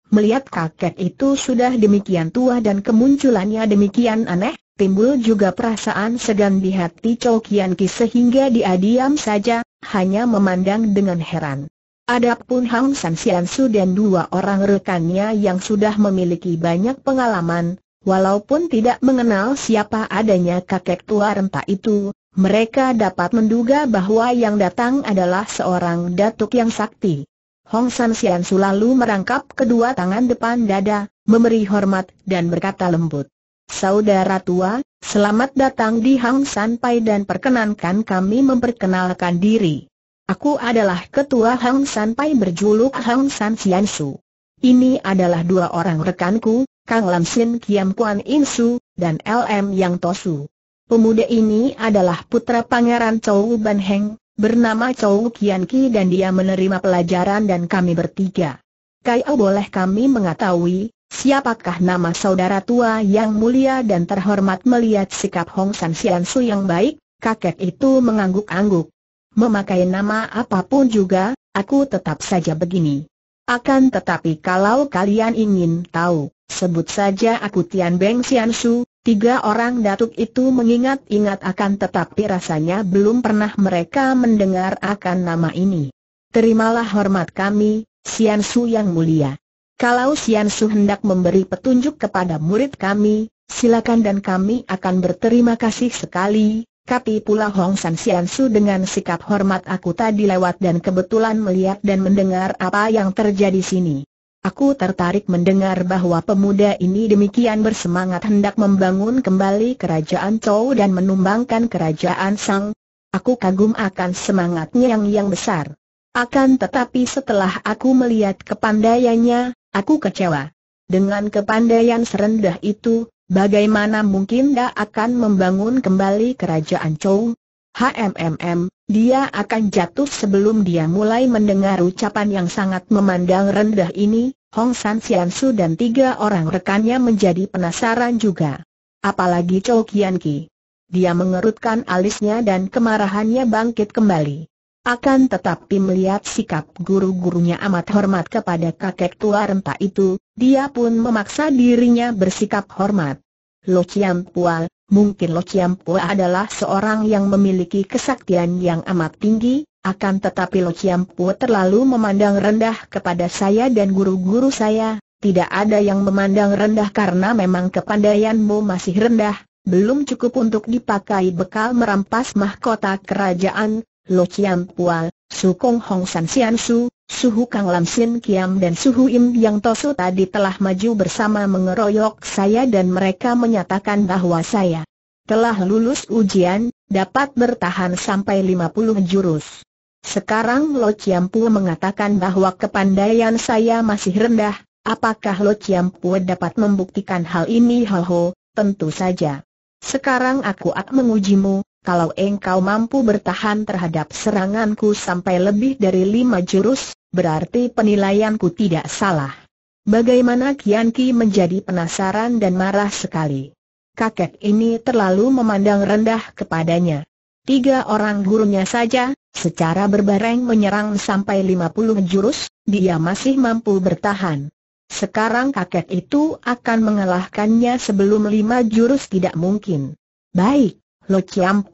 Melihat kakek itu sudah demikian tua dan kemunculannya demikian aneh, timbul juga perasaan segan di hati Chow Kian Ki sehingga dia diam saja, hanya memandang dengan heran. Adapun Hang San Sian Su dan dua orang rekannya yang sudah memiliki banyak pengalaman, walaupun tidak mengenal siapa adanya kakek tua renta itu, mereka dapat menduga bahwa yang datang adalah seorang datuk yang sakti. Hong San Sian Su lalu merangkap kedua tangan depan dada, memberi hormat dan berkata lembut. Saudara tua, selamat datang di Hang San Pai dan perkenankan kami memperkenalkan diri. Aku adalah ketua Hang San Pai berjuluk Hang San Sian Su. Ini adalah dua orang rekanku, Kang Lam Sin Kiam Kuan In Su, dan LM Yang Tosu. Pemuda ini adalah putra Pangeran Chou Ban Heng, bernama Chou Kian Ki dan dia menerima pelajaran dan kami bertiga. Kaya boleh kami mengetahui, Siapakah nama saudara tua yang mulia dan terhormat melihat sikap Hong San Sian Su yang baik, kakek itu mengangguk-angguk. Memakai nama apapun juga, aku tetap saja begini. Akan tetapi kalau kalian ingin tahu, sebut saja aku Tian Beng Sian Su, Tiga orang datuk itu mengingat-ingat akan tetapi rasanya belum pernah mereka mendengar akan nama ini. Terimalah hormat kami, Sian Su yang mulia. Kalau Sian Su hendak memberi petunjuk kepada murid kami, silakan dan kami akan berterima kasih sekali. Tapi pula Hong San Sian Su dengan sikap hormat aku tadi lewat dan kebetulan melihat dan mendengar apa yang terjadi sini. Aku tertarik mendengar bahwa pemuda ini demikian bersemangat hendak membangun kembali kerajaan Chou dan menumbangkan kerajaan Sang. Aku kagum akan semangatnya yang yang besar. Akan tetapi setelah aku melihat kepandaiannya, Aku kecewa. Dengan kepandaian serendah itu, bagaimana mungkin dia akan membangun kembali kerajaan Chou? HMMM, dia akan jatuh sebelum dia mulai mendengar ucapan yang sangat memandang rendah ini, Hong San Xian Su dan tiga orang rekannya menjadi penasaran juga. Apalagi Chou Qian Ki. Dia mengerutkan alisnya dan kemarahannya bangkit kembali. Akan tetapi melihat sikap guru-gurunya amat hormat kepada kakek tua renta itu, dia pun memaksa dirinya bersikap hormat. Lo Chiam Pua, mungkin Lo Chiam Pua adalah seorang yang memiliki kesaktian yang amat tinggi, akan tetapi Lo Chiam Pua terlalu memandang rendah kepada saya dan guru-guru saya, tidak ada yang memandang rendah karena memang kepandaianmu masih rendah, belum cukup untuk dipakai bekal merampas mahkota kerajaan, Lo Chiam Pua, Su Kong Hong San Sian Su, Suhu Kang Lam Sin Kiam dan Suhu Im Yang Tosu tadi telah maju bersama mengeroyok saya dan mereka menyatakan bahwa saya telah lulus ujian, dapat bertahan sampai 50 jurus. Sekarang Lo Pua mengatakan bahwa kepandaian saya masih rendah, apakah Lo Pua dapat membuktikan hal ini Ho Ho, tentu saja. Sekarang aku akan mengujimu, kalau engkau mampu bertahan terhadap seranganku sampai lebih dari lima jurus, berarti penilaianku tidak salah. Bagaimana Kian Ki menjadi penasaran dan marah sekali. Kakek ini terlalu memandang rendah kepadanya. Tiga orang gurunya saja, secara berbareng menyerang sampai lima puluh jurus, dia masih mampu bertahan. Sekarang kakek itu akan mengalahkannya sebelum lima jurus tidak mungkin. Baik, Lo Kiam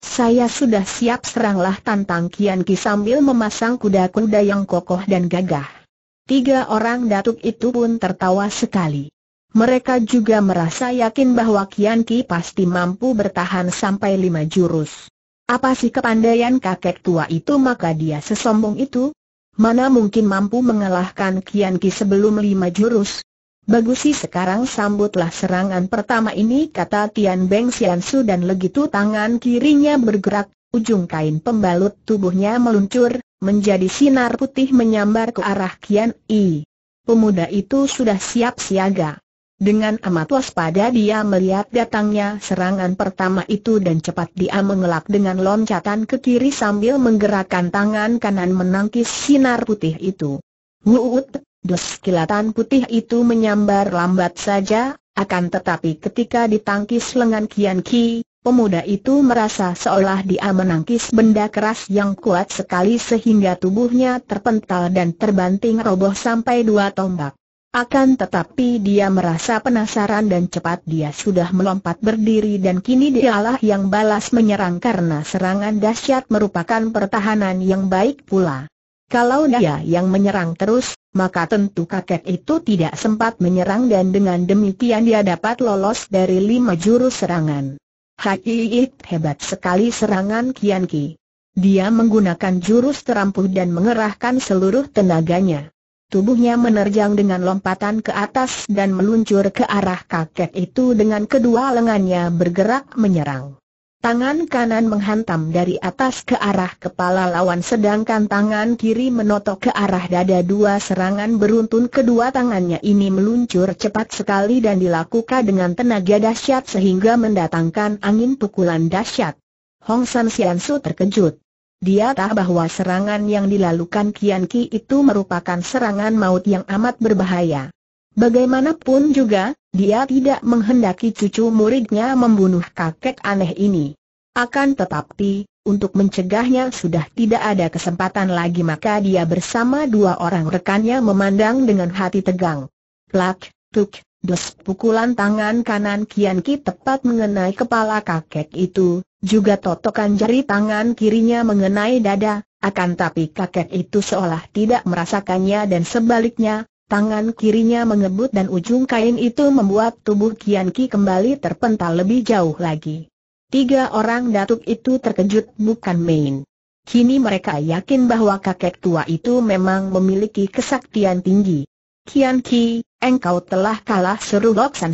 Saya sudah siap seranglah tantang Kian Ki sambil memasang kuda-kuda yang kokoh dan gagah. Tiga orang datuk itu pun tertawa sekali. Mereka juga merasa yakin bahwa Kian Ki pasti mampu bertahan sampai lima jurus. Apa sih kepandaian kakek tua itu maka dia sesombong itu? Mana mungkin mampu mengalahkan Kian Ki sebelum lima jurus? Bagus sih sekarang sambutlah serangan pertama ini kata Tian Beng Su dan legitu tangan kirinya bergerak, ujung kain pembalut tubuhnya meluncur, menjadi sinar putih menyambar ke arah Kian I. Pemuda itu sudah siap siaga. Dengan amat waspada dia melihat datangnya serangan pertama itu dan cepat dia mengelak dengan loncatan ke kiri sambil menggerakkan tangan kanan menangkis sinar putih itu. Wuut, Dus kilatan putih itu menyambar lambat saja, akan tetapi ketika ditangkis lengan Kian Ki, pemuda itu merasa seolah dia menangkis benda keras yang kuat sekali sehingga tubuhnya terpental dan terbanting roboh sampai dua tombak. Akan tetapi dia merasa penasaran dan cepat dia sudah melompat berdiri dan kini dialah yang balas menyerang karena serangan dahsyat merupakan pertahanan yang baik pula. Kalau dia yang menyerang terus, maka tentu kakek itu tidak sempat menyerang dan dengan demikian dia dapat lolos dari lima jurus serangan. Hakiit hebat sekali serangan Kian Ki. Dia menggunakan jurus terampuh dan mengerahkan seluruh tenaganya. Tubuhnya menerjang dengan lompatan ke atas dan meluncur ke arah kakek itu dengan kedua lengannya bergerak menyerang. Tangan kanan menghantam dari atas ke arah kepala lawan sedangkan tangan kiri menotok ke arah dada dua serangan beruntun kedua tangannya ini meluncur cepat sekali dan dilakukan dengan tenaga dahsyat sehingga mendatangkan angin pukulan dahsyat. Hong San Sian Su terkejut. Dia tahu bahwa serangan yang dilakukan Kian Ki itu merupakan serangan maut yang amat berbahaya. Bagaimanapun juga, dia tidak menghendaki cucu muridnya membunuh kakek aneh ini. Akan tetapi, untuk mencegahnya sudah tidak ada kesempatan lagi maka dia bersama dua orang rekannya memandang dengan hati tegang. Plak, tuk, dos, pukulan tangan kanan Kian Ki tepat mengenai kepala kakek itu, juga totokan jari tangan kirinya mengenai dada, akan tapi kakek itu seolah tidak merasakannya dan sebaliknya, Tangan kirinya mengebut dan ujung kain itu membuat tubuh Kian Ki kembali terpental lebih jauh lagi. Tiga orang datuk itu terkejut bukan main. Kini mereka yakin bahwa kakek tua itu memang memiliki kesaktian tinggi. Kian Ki, engkau telah kalah seru Lok San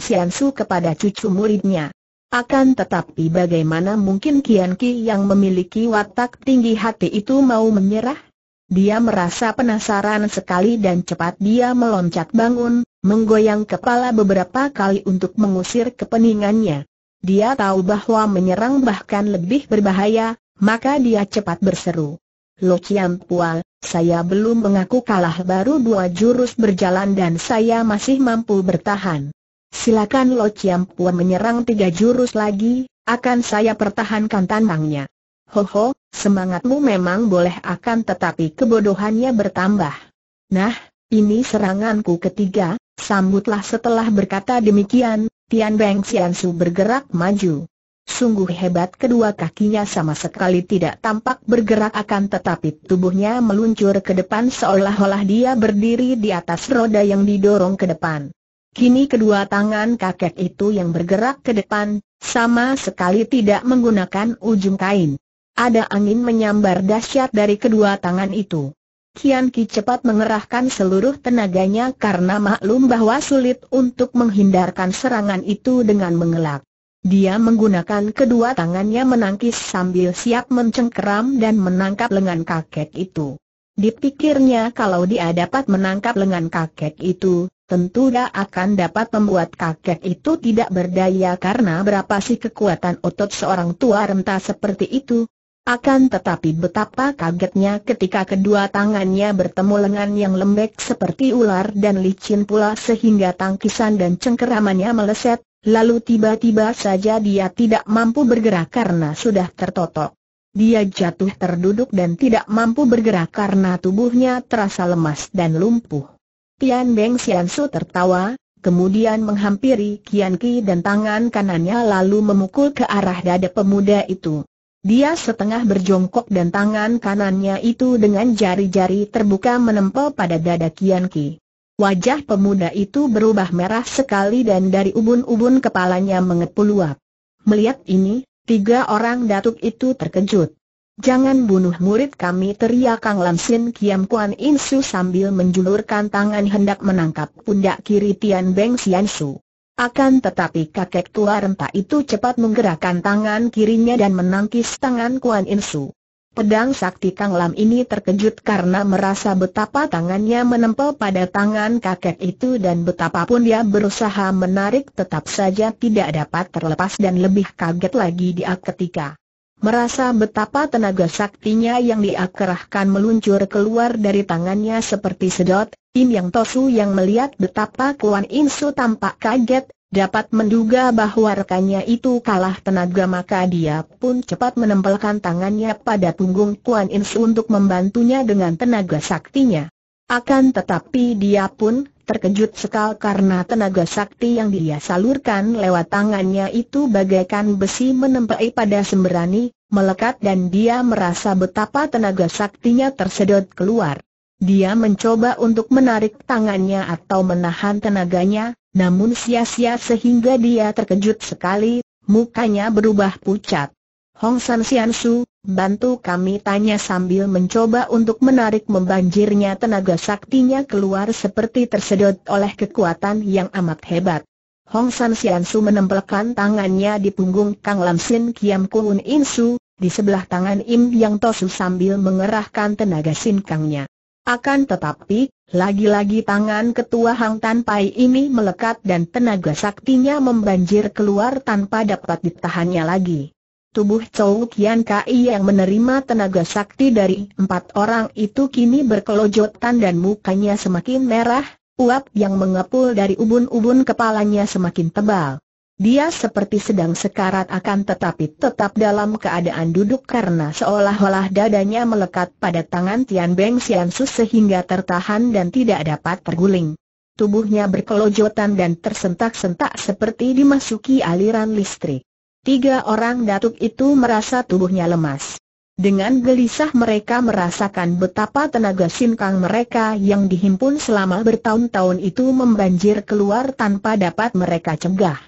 kepada cucu muridnya. Akan tetapi bagaimana mungkin Kian Ki yang memiliki watak tinggi hati itu mau menyerah? Dia merasa penasaran sekali dan cepat dia meloncat bangun, menggoyang kepala beberapa kali untuk mengusir kepeningannya. Dia tahu bahwa menyerang bahkan lebih berbahaya, maka dia cepat berseru. Lo Chiam Pual, saya belum mengaku kalah baru dua jurus berjalan dan saya masih mampu bertahan. Silakan Lo Chiam Pual menyerang tiga jurus lagi, akan saya pertahankan tantangnya. Hoho, semangatmu memang boleh akan tetapi kebodohannya bertambah. Nah, ini seranganku ketiga, sambutlah setelah berkata demikian, Tian Beng su bergerak maju. Sungguh hebat kedua kakinya sama sekali tidak tampak bergerak akan tetapi tubuhnya meluncur ke depan seolah-olah dia berdiri di atas roda yang didorong ke depan. Kini kedua tangan kakek itu yang bergerak ke depan, sama sekali tidak menggunakan ujung kain. Ada angin menyambar dahsyat dari kedua tangan itu. Kian Ki cepat mengerahkan seluruh tenaganya karena maklum bahwa sulit untuk menghindarkan serangan itu dengan mengelak. Dia menggunakan kedua tangannya menangkis sambil siap mencengkeram dan menangkap lengan kakek itu. Dipikirnya kalau dia dapat menangkap lengan kakek itu, tentu dia akan dapat membuat kakek itu tidak berdaya karena berapa sih kekuatan otot seorang tua renta seperti itu, akan tetapi betapa kagetnya ketika kedua tangannya bertemu lengan yang lembek seperti ular dan licin pula sehingga tangkisan dan cengkeramannya meleset, lalu tiba-tiba saja dia tidak mampu bergerak karena sudah tertotok. Dia jatuh terduduk dan tidak mampu bergerak karena tubuhnya terasa lemas dan lumpuh. Tian Beng Xian Su tertawa, kemudian menghampiri Kian Ki dan tangan kanannya lalu memukul ke arah dada pemuda itu. Dia setengah berjongkok dan tangan kanannya itu dengan jari-jari terbuka menempel pada dada Kian Ki. Wajah pemuda itu berubah merah sekali dan dari ubun-ubun kepalanya mengepuluap. Melihat ini, tiga orang datuk itu terkejut. Jangan bunuh murid kami teriak Kang Lamsin Kiam Kuan Insu sambil menjulurkan tangan hendak menangkap pundak kiri Tian Beng Sian Su. Akan tetapi kakek tua renta itu cepat menggerakkan tangan kirinya dan menangkis tangan Kuan Insu. Pedang sakti Kang Lam ini terkejut karena merasa betapa tangannya menempel pada tangan kakek itu dan betapapun dia berusaha menarik tetap saja tidak dapat terlepas dan lebih kaget lagi dia ketika Merasa betapa tenaga saktinya yang diakerahkan meluncur keluar dari tangannya seperti sedot, Im Yang Tosu yang melihat betapa Kuan Insu tampak kaget, dapat menduga bahwa rekannya itu kalah tenaga maka dia pun cepat menempelkan tangannya pada punggung Kuan Insu untuk membantunya dengan tenaga saktinya. Akan tetapi dia pun terkejut sekali karena tenaga sakti yang dia salurkan lewat tangannya itu bagaikan besi menempai pada sembrani, melekat dan dia merasa betapa tenaga saktinya tersedot keluar. Dia mencoba untuk menarik tangannya atau menahan tenaganya, namun sia-sia sehingga dia terkejut sekali, mukanya berubah pucat. Hong San Sian Su, Bantu kami tanya sambil mencoba untuk menarik membanjirnya tenaga saktinya keluar seperti tersedot oleh kekuatan yang amat hebat. Hong San Sian Su menempelkan tangannya di punggung Kang Lam Sin Kiam Kun Insu di sebelah tangan Im Yang Tosu sambil mengerahkan tenaga sinkangnya. Akan tetapi, lagi-lagi tangan ketua Hang Tan Pai ini melekat dan tenaga saktinya membanjir keluar tanpa dapat ditahannya lagi. Tubuh Chou Kian Kai yang menerima tenaga sakti dari empat orang itu kini berkelojotan dan mukanya semakin merah, uap yang mengepul dari ubun-ubun kepalanya semakin tebal. Dia seperti sedang sekarat akan tetapi tetap dalam keadaan duduk karena seolah-olah dadanya melekat pada tangan Tian Beng Sian Su sehingga tertahan dan tidak dapat terguling. Tubuhnya berkelojotan dan tersentak-sentak seperti dimasuki aliran listrik. Tiga orang datuk itu merasa tubuhnya lemas. Dengan gelisah mereka merasakan betapa tenaga sinkang mereka yang dihimpun selama bertahun-tahun itu membanjir keluar tanpa dapat mereka cegah.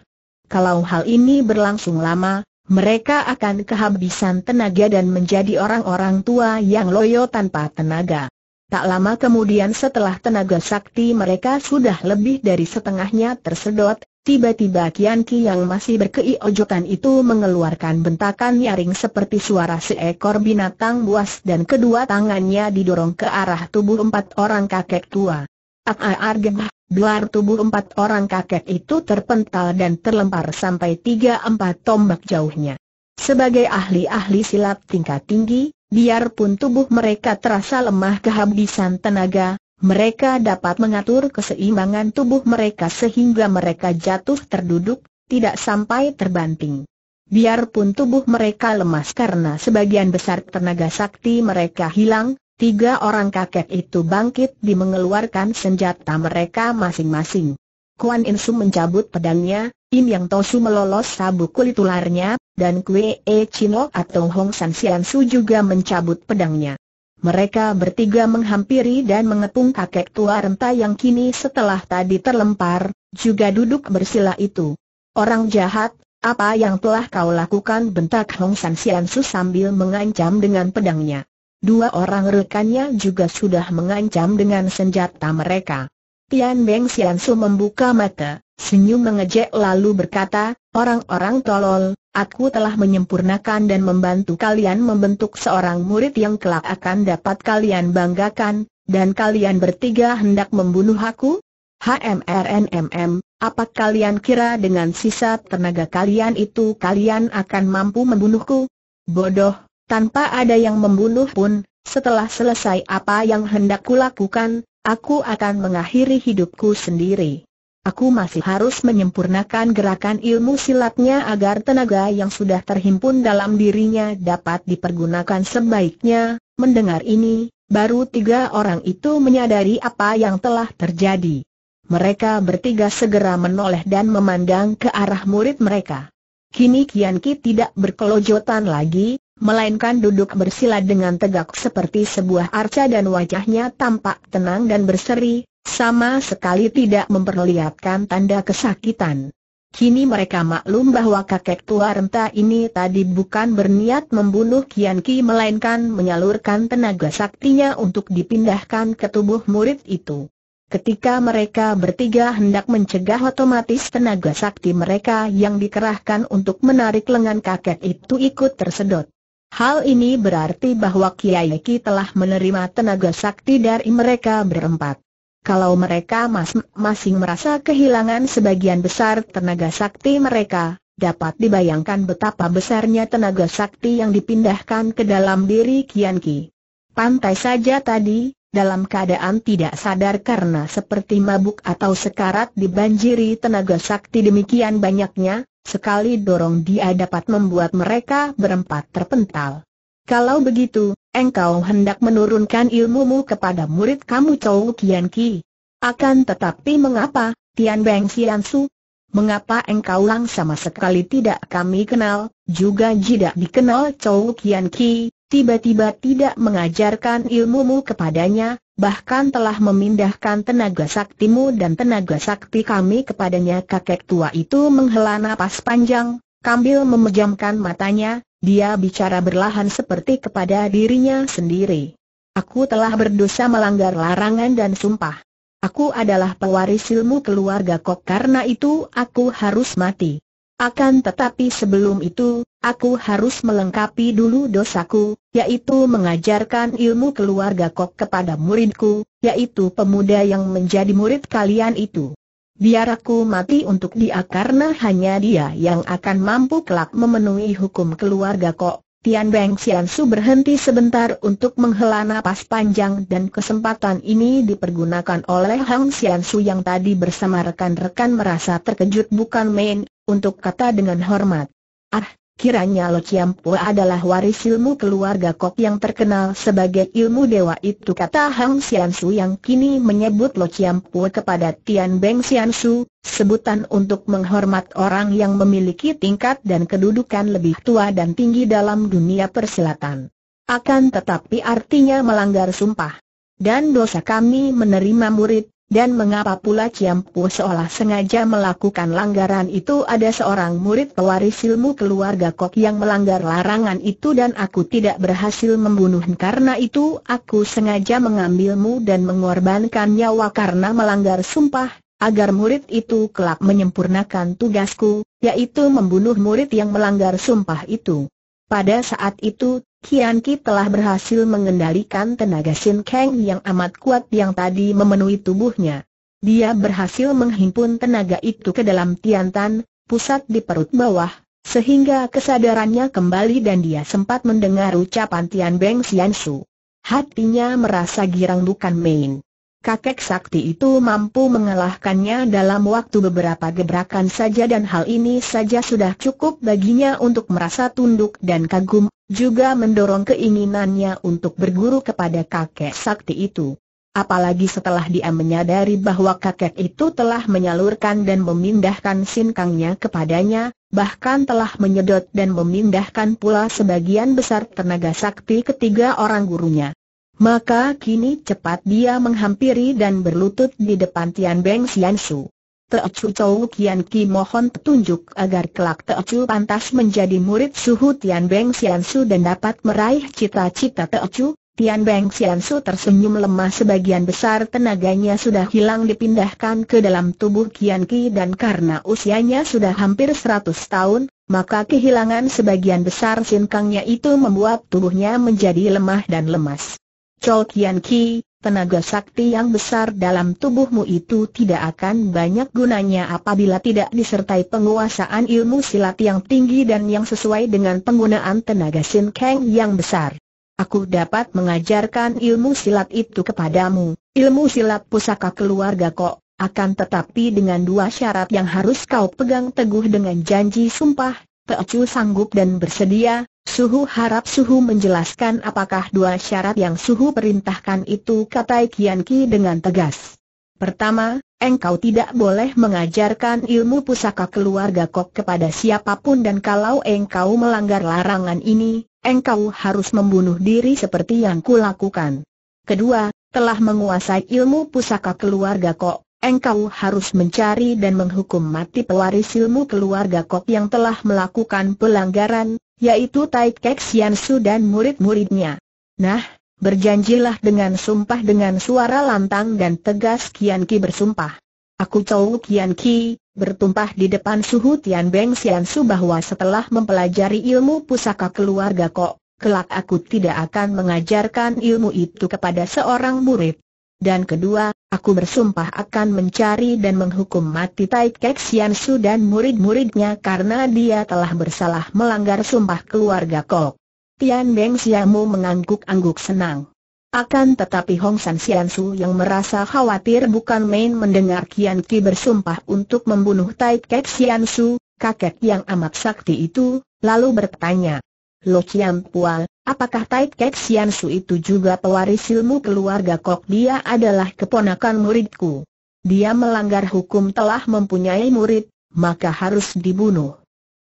Kalau hal ini berlangsung lama, mereka akan kehabisan tenaga dan menjadi orang-orang tua yang loyo tanpa tenaga. Tak lama kemudian setelah tenaga sakti mereka sudah lebih dari setengahnya tersedot, tiba-tiba Kian Ki yang masih berkei ojokan itu mengeluarkan bentakan nyaring seperti suara seekor binatang buas dan kedua tangannya didorong ke arah tubuh empat orang kakek tua. Ak-argah, ah, ah, ah, belar tubuh empat orang kakek itu terpental dan terlempar sampai tiga empat tombak jauhnya. Sebagai ahli-ahli silat tingkat tinggi, Biarpun tubuh mereka terasa lemah kehabisan tenaga, mereka dapat mengatur keseimbangan tubuh mereka sehingga mereka jatuh terduduk, tidak sampai terbanting. Biarpun tubuh mereka lemas karena sebagian besar tenaga sakti mereka hilang, tiga orang kakek itu bangkit di mengeluarkan senjata mereka masing-masing. Kuan Insu mencabut pedangnya, Im Yang Tosu melolos sabuk kulit ularnya, dan Kwe E Chino atau Hong San Sian Su juga mencabut pedangnya. Mereka bertiga menghampiri dan mengepung kakek tua renta yang kini setelah tadi terlempar, juga duduk bersila itu. Orang jahat, apa yang telah kau lakukan bentak Hong San Sian Su sambil mengancam dengan pedangnya. Dua orang rekannya juga sudah mengancam dengan senjata mereka. Tian Beng Sian Su membuka mata, senyum mengejek lalu berkata, orang-orang tolol, aku telah menyempurnakan dan membantu kalian membentuk seorang murid yang kelak akan dapat kalian banggakan, dan kalian bertiga hendak membunuh aku? HMRNMM, apa kalian kira dengan sisa tenaga kalian itu kalian akan mampu membunuhku? Bodoh, tanpa ada yang membunuh pun, setelah selesai apa yang hendak kulakukan, Aku akan mengakhiri hidupku sendiri. Aku masih harus menyempurnakan gerakan ilmu silatnya agar tenaga yang sudah terhimpun dalam dirinya dapat dipergunakan sebaiknya. Mendengar ini, baru tiga orang itu menyadari apa yang telah terjadi. Mereka bertiga segera menoleh dan memandang ke arah murid mereka. Kini Kian Ki tidak berkelojotan lagi, melainkan duduk bersila dengan tegak seperti sebuah arca dan wajahnya tampak tenang dan berseri, sama sekali tidak memperlihatkan tanda kesakitan. Kini mereka maklum bahwa kakek tua renta ini tadi bukan berniat membunuh Kian Ki melainkan menyalurkan tenaga saktinya untuk dipindahkan ke tubuh murid itu. Ketika mereka bertiga hendak mencegah otomatis tenaga sakti mereka yang dikerahkan untuk menarik lengan kakek itu ikut tersedot. Hal ini berarti bahwa Kiai Ki telah menerima tenaga sakti dari mereka berempat. Kalau mereka masing-masing merasa kehilangan sebagian besar tenaga sakti mereka, dapat dibayangkan betapa besarnya tenaga sakti yang dipindahkan ke dalam diri Kian Ki. Pantai saja tadi, dalam keadaan tidak sadar karena seperti mabuk atau sekarat dibanjiri tenaga sakti demikian banyaknya, Sekali dorong dia dapat membuat mereka berempat terpental. Kalau begitu, engkau hendak menurunkan ilmumu kepada murid kamu Chou Kian Ki. Akan tetapi mengapa, Tian Beng Sian Su? Mengapa engkau lang sama sekali tidak kami kenal, juga tidak dikenal Chou Kian Ki, tiba-tiba tidak mengajarkan ilmumu kepadanya, bahkan telah memindahkan tenaga saktimu dan tenaga sakti kami kepadanya kakek tua itu menghela napas panjang, Kambil memejamkan matanya, dia bicara berlahan seperti kepada dirinya sendiri. Aku telah berdosa melanggar larangan dan sumpah. Aku adalah pewaris ilmu keluarga kok karena itu aku harus mati. Akan tetapi sebelum itu, aku harus melengkapi dulu dosaku, yaitu mengajarkan ilmu keluarga kok kepada muridku, yaitu pemuda yang menjadi murid kalian itu. Biar aku mati untuk dia karena hanya dia yang akan mampu kelak memenuhi hukum keluarga kok. Tian Beng Xian Su berhenti sebentar untuk menghela napas panjang dan kesempatan ini dipergunakan oleh Hang Xiansu yang tadi bersama rekan-rekan merasa terkejut bukan main, untuk kata dengan hormat. Ah, kiranya Lo Chiampo adalah waris ilmu keluarga Kok yang terkenal sebagai ilmu dewa itu kata Hang Xiansu yang kini menyebut Lo Chiampo kepada Tian Beng Xiansu, sebutan untuk menghormat orang yang memiliki tingkat dan kedudukan lebih tua dan tinggi dalam dunia persilatan. Akan tetapi artinya melanggar sumpah. Dan dosa kami menerima murid dan mengapa pula Ciampu seolah sengaja melakukan langgaran itu ada seorang murid pewaris ilmu keluarga Kok yang melanggar larangan itu dan aku tidak berhasil membunuh karena itu aku sengaja mengambilmu dan mengorbankan nyawa karena melanggar sumpah, agar murid itu kelak menyempurnakan tugasku, yaitu membunuh murid yang melanggar sumpah itu. Pada saat itu Kian Ki telah berhasil mengendalikan tenaga Sin Kang yang amat kuat yang tadi memenuhi tubuhnya. Dia berhasil menghimpun tenaga itu ke dalam Tian Tan, pusat di perut bawah, sehingga kesadarannya kembali dan dia sempat mendengar ucapan Tian Beng Sian Su. Hatinya merasa girang bukan main kakek sakti itu mampu mengalahkannya dalam waktu beberapa gebrakan saja dan hal ini saja sudah cukup baginya untuk merasa tunduk dan kagum, juga mendorong keinginannya untuk berguru kepada kakek sakti itu. Apalagi setelah dia menyadari bahwa kakek itu telah menyalurkan dan memindahkan sinkangnya kepadanya, bahkan telah menyedot dan memindahkan pula sebagian besar tenaga sakti ketiga orang gurunya. Maka kini cepat dia menghampiri dan berlutut di depan Tian Beng Xian Su. Teocu Chou Kian Ki mohon petunjuk agar kelak Teocu pantas menjadi murid suhu Tian Beng Xian Su dan dapat meraih cita-cita Teocu. Tian Beng Xian Su tersenyum lemah sebagian besar tenaganya sudah hilang dipindahkan ke dalam tubuh Kian Ki dan karena usianya sudah hampir 100 tahun, maka kehilangan sebagian besar sinkangnya itu membuat tubuhnya menjadi lemah dan lemas. Chol Kian Ki, tenaga sakti yang besar dalam tubuhmu itu tidak akan banyak gunanya apabila tidak disertai penguasaan ilmu silat yang tinggi dan yang sesuai dengan penggunaan tenaga Sin Kang yang besar. Aku dapat mengajarkan ilmu silat itu kepadamu, ilmu silat pusaka keluarga kok, akan tetapi dengan dua syarat yang harus kau pegang teguh dengan janji sumpah, Teocu sanggup dan bersedia, Suhu harap Suhu menjelaskan apakah dua syarat yang Suhu perintahkan itu kata Kian Ki dengan tegas. Pertama, engkau tidak boleh mengajarkan ilmu pusaka keluarga Kok kepada siapapun dan kalau engkau melanggar larangan ini, engkau harus membunuh diri seperti yang kulakukan. Kedua, telah menguasai ilmu pusaka keluarga Kok, engkau harus mencari dan menghukum mati pewaris ilmu keluarga Kok yang telah melakukan pelanggaran, yaitu Tai Kek Sian Su dan murid-muridnya. Nah, berjanjilah dengan sumpah dengan suara lantang dan tegas Kian Ki bersumpah. Aku Chow Kian Ki, bertumpah di depan suhu Tian Beng Sian Su bahwa setelah mempelajari ilmu pusaka keluarga kok, kelak aku tidak akan mengajarkan ilmu itu kepada seorang murid. Dan kedua, aku bersumpah akan mencari dan menghukum mati Tai Kek Sian Su dan murid-muridnya karena dia telah bersalah melanggar sumpah keluarga Kok. Tian Beng Siamu mengangguk-angguk senang. Akan tetapi Hong San Sian Su yang merasa khawatir bukan main mendengar Kian Ki bersumpah untuk membunuh Tai Kek Sian Su, kakek yang amat sakti itu, lalu bertanya. Lo Chiam Pual, Apakah Tai Kek Sian Su itu juga pewaris ilmu keluarga Kok dia adalah keponakan muridku? Dia melanggar hukum telah mempunyai murid, maka harus dibunuh.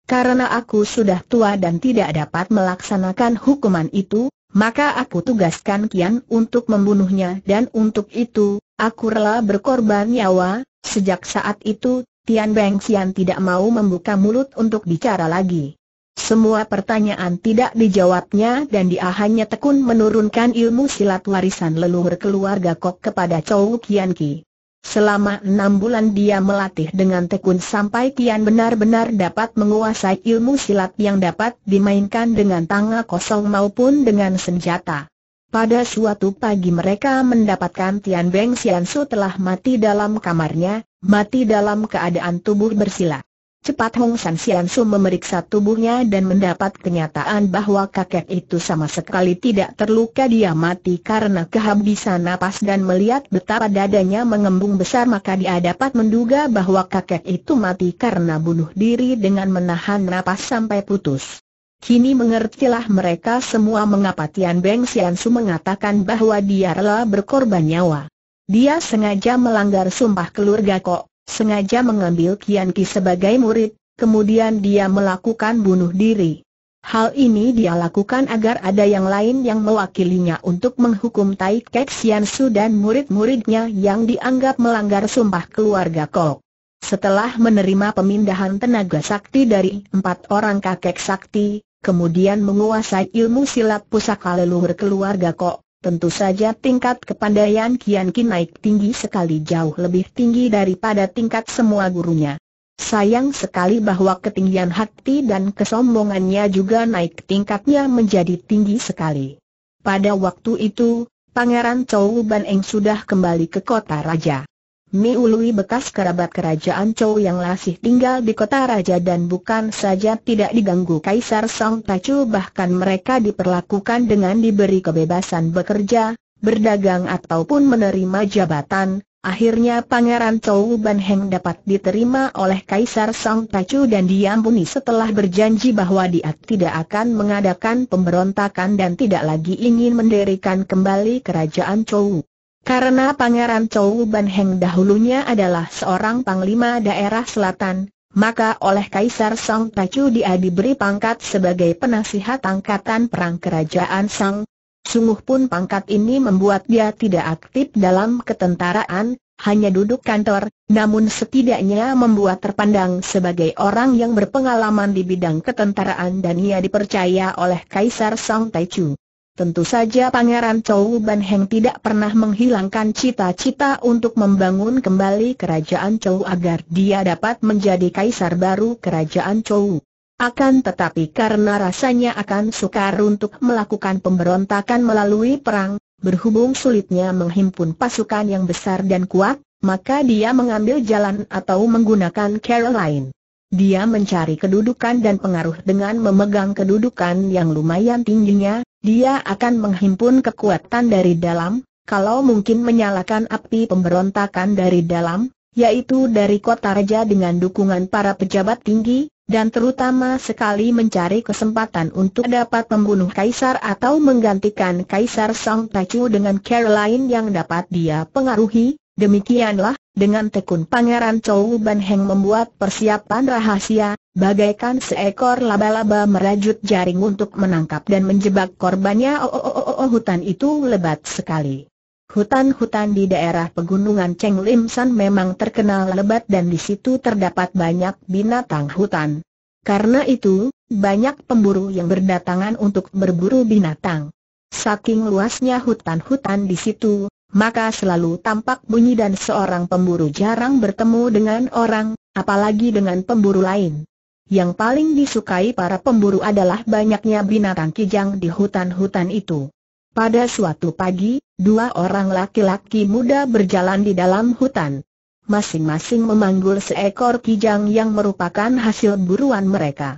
Karena aku sudah tua dan tidak dapat melaksanakan hukuman itu, maka aku tugaskan Kian untuk membunuhnya dan untuk itu, aku rela berkorban nyawa, sejak saat itu, Tian Beng Xian tidak mau membuka mulut untuk bicara lagi. Semua pertanyaan tidak dijawabnya dan dia hanya tekun menurunkan ilmu silat warisan leluhur keluarga Kok kepada Chow Kian Ki. Selama enam bulan dia melatih dengan tekun sampai Kian benar-benar dapat menguasai ilmu silat yang dapat dimainkan dengan tangga kosong maupun dengan senjata. Pada suatu pagi mereka mendapatkan Tian Beng Su telah mati dalam kamarnya, mati dalam keadaan tubuh bersilat. Cepat Hong San Siansu memeriksa tubuhnya dan mendapat kenyataan bahwa kakek itu sama sekali tidak terluka dia mati karena kehabisan napas dan melihat betapa dadanya mengembung besar maka dia dapat menduga bahwa kakek itu mati karena bunuh diri dengan menahan napas sampai putus. Kini mengertilah mereka semua mengapa Tian Beng Siansu mengatakan bahwa dia rela berkorban nyawa. Dia sengaja melanggar sumpah keluarga kok sengaja mengambil Kian Ki sebagai murid, kemudian dia melakukan bunuh diri. Hal ini dia lakukan agar ada yang lain yang mewakilinya untuk menghukum Tai Kek Sian Su dan murid-muridnya yang dianggap melanggar sumpah keluarga Kok. Setelah menerima pemindahan tenaga sakti dari empat orang kakek sakti, kemudian menguasai ilmu silat pusaka leluhur keluarga Kok, Tentu saja tingkat kepandaian Kian Kin naik tinggi sekali jauh lebih tinggi daripada tingkat semua gurunya. Sayang sekali bahwa ketinggian hati dan kesombongannya juga naik tingkatnya menjadi tinggi sekali. Pada waktu itu, Pangeran Chou Ban Eng sudah kembali ke kota raja. Miului bekas kerabat kerajaan Chow yang masih tinggal di kota raja dan bukan saja tidak diganggu Kaisar Song Tacu bahkan mereka diperlakukan dengan diberi kebebasan bekerja, berdagang ataupun menerima jabatan. Akhirnya Pangeran Chow Ban Heng dapat diterima oleh Kaisar Song Tacu dan diampuni setelah berjanji bahwa dia tidak akan mengadakan pemberontakan dan tidak lagi ingin mendirikan kembali kerajaan Chow. Karena Pangeran Chou Ban Heng dahulunya adalah seorang panglima daerah selatan, maka oleh Kaisar Song Tacu dia diberi pangkat sebagai penasihat angkatan perang kerajaan Song. Sungguh pun pangkat ini membuat dia tidak aktif dalam ketentaraan, hanya duduk kantor, namun setidaknya membuat terpandang sebagai orang yang berpengalaman di bidang ketentaraan dan ia dipercaya oleh Kaisar Song Taichu. Tentu saja Pangeran Chou Ban tidak pernah menghilangkan cita-cita untuk membangun kembali kerajaan Chou agar dia dapat menjadi kaisar baru kerajaan Chou. Akan tetapi karena rasanya akan sukar untuk melakukan pemberontakan melalui perang, berhubung sulitnya menghimpun pasukan yang besar dan kuat, maka dia mengambil jalan atau menggunakan Caroline. Dia mencari kedudukan dan pengaruh dengan memegang kedudukan yang lumayan tingginya, dia akan menghimpun kekuatan dari dalam, kalau mungkin menyalakan api pemberontakan dari dalam, yaitu dari kota raja dengan dukungan para pejabat tinggi, dan terutama sekali mencari kesempatan untuk dapat membunuh kaisar atau menggantikan kaisar Song Tacu dengan Caroline yang dapat dia pengaruhi, demikianlah dengan tekun Pangeran Chou Ban Heng membuat persiapan rahasia, bagaikan seekor laba-laba merajut jaring untuk menangkap dan menjebak korbannya. Oh, oh, oh, oh, oh hutan itu lebat sekali. Hutan-hutan di daerah pegunungan Cheng Lim San memang terkenal lebat dan di situ terdapat banyak binatang hutan. Karena itu, banyak pemburu yang berdatangan untuk berburu binatang. Saking luasnya hutan-hutan di situ, maka selalu tampak bunyi dan seorang pemburu jarang bertemu dengan orang, apalagi dengan pemburu lain. Yang paling disukai para pemburu adalah banyaknya binatang kijang di hutan-hutan itu. Pada suatu pagi, dua orang laki-laki muda berjalan di dalam hutan. Masing-masing memanggul seekor kijang yang merupakan hasil buruan mereka.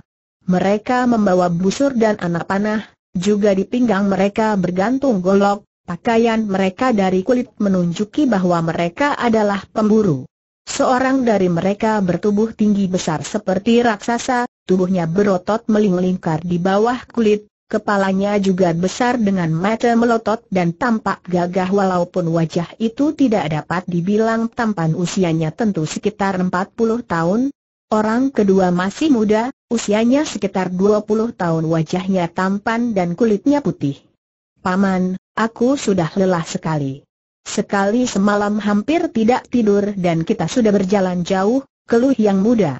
Mereka membawa busur dan anak panah, juga di pinggang mereka bergantung golok, Pakaian mereka dari kulit menunjuki bahwa mereka adalah pemburu. Seorang dari mereka bertubuh tinggi besar seperti raksasa, tubuhnya berotot melingkar di bawah kulit, kepalanya juga besar dengan mata melotot dan tampak gagah walaupun wajah itu tidak dapat dibilang tampan usianya tentu sekitar 40 tahun. Orang kedua masih muda, usianya sekitar 20 tahun wajahnya tampan dan kulitnya putih. Paman, Aku sudah lelah sekali. Sekali semalam hampir tidak tidur dan kita sudah berjalan jauh, keluh yang muda.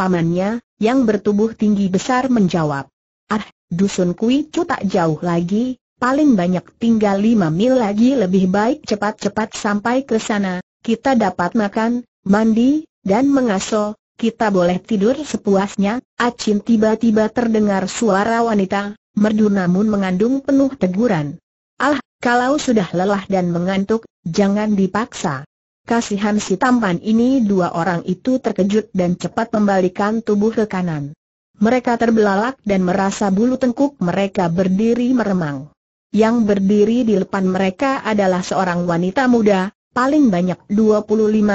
Pamannya, yang bertubuh tinggi besar menjawab. Ah, dusun kui cu tak jauh lagi, paling banyak tinggal lima mil lagi lebih baik cepat-cepat sampai ke sana, kita dapat makan, mandi, dan mengaso, kita boleh tidur sepuasnya. Acin tiba-tiba terdengar suara wanita, merdu namun mengandung penuh teguran. Ah, kalau sudah lelah dan mengantuk, jangan dipaksa. Kasihan si tampan ini dua orang itu terkejut dan cepat membalikan tubuh ke kanan. Mereka terbelalak dan merasa bulu tengkuk mereka berdiri meremang. Yang berdiri di depan mereka adalah seorang wanita muda, paling banyak 25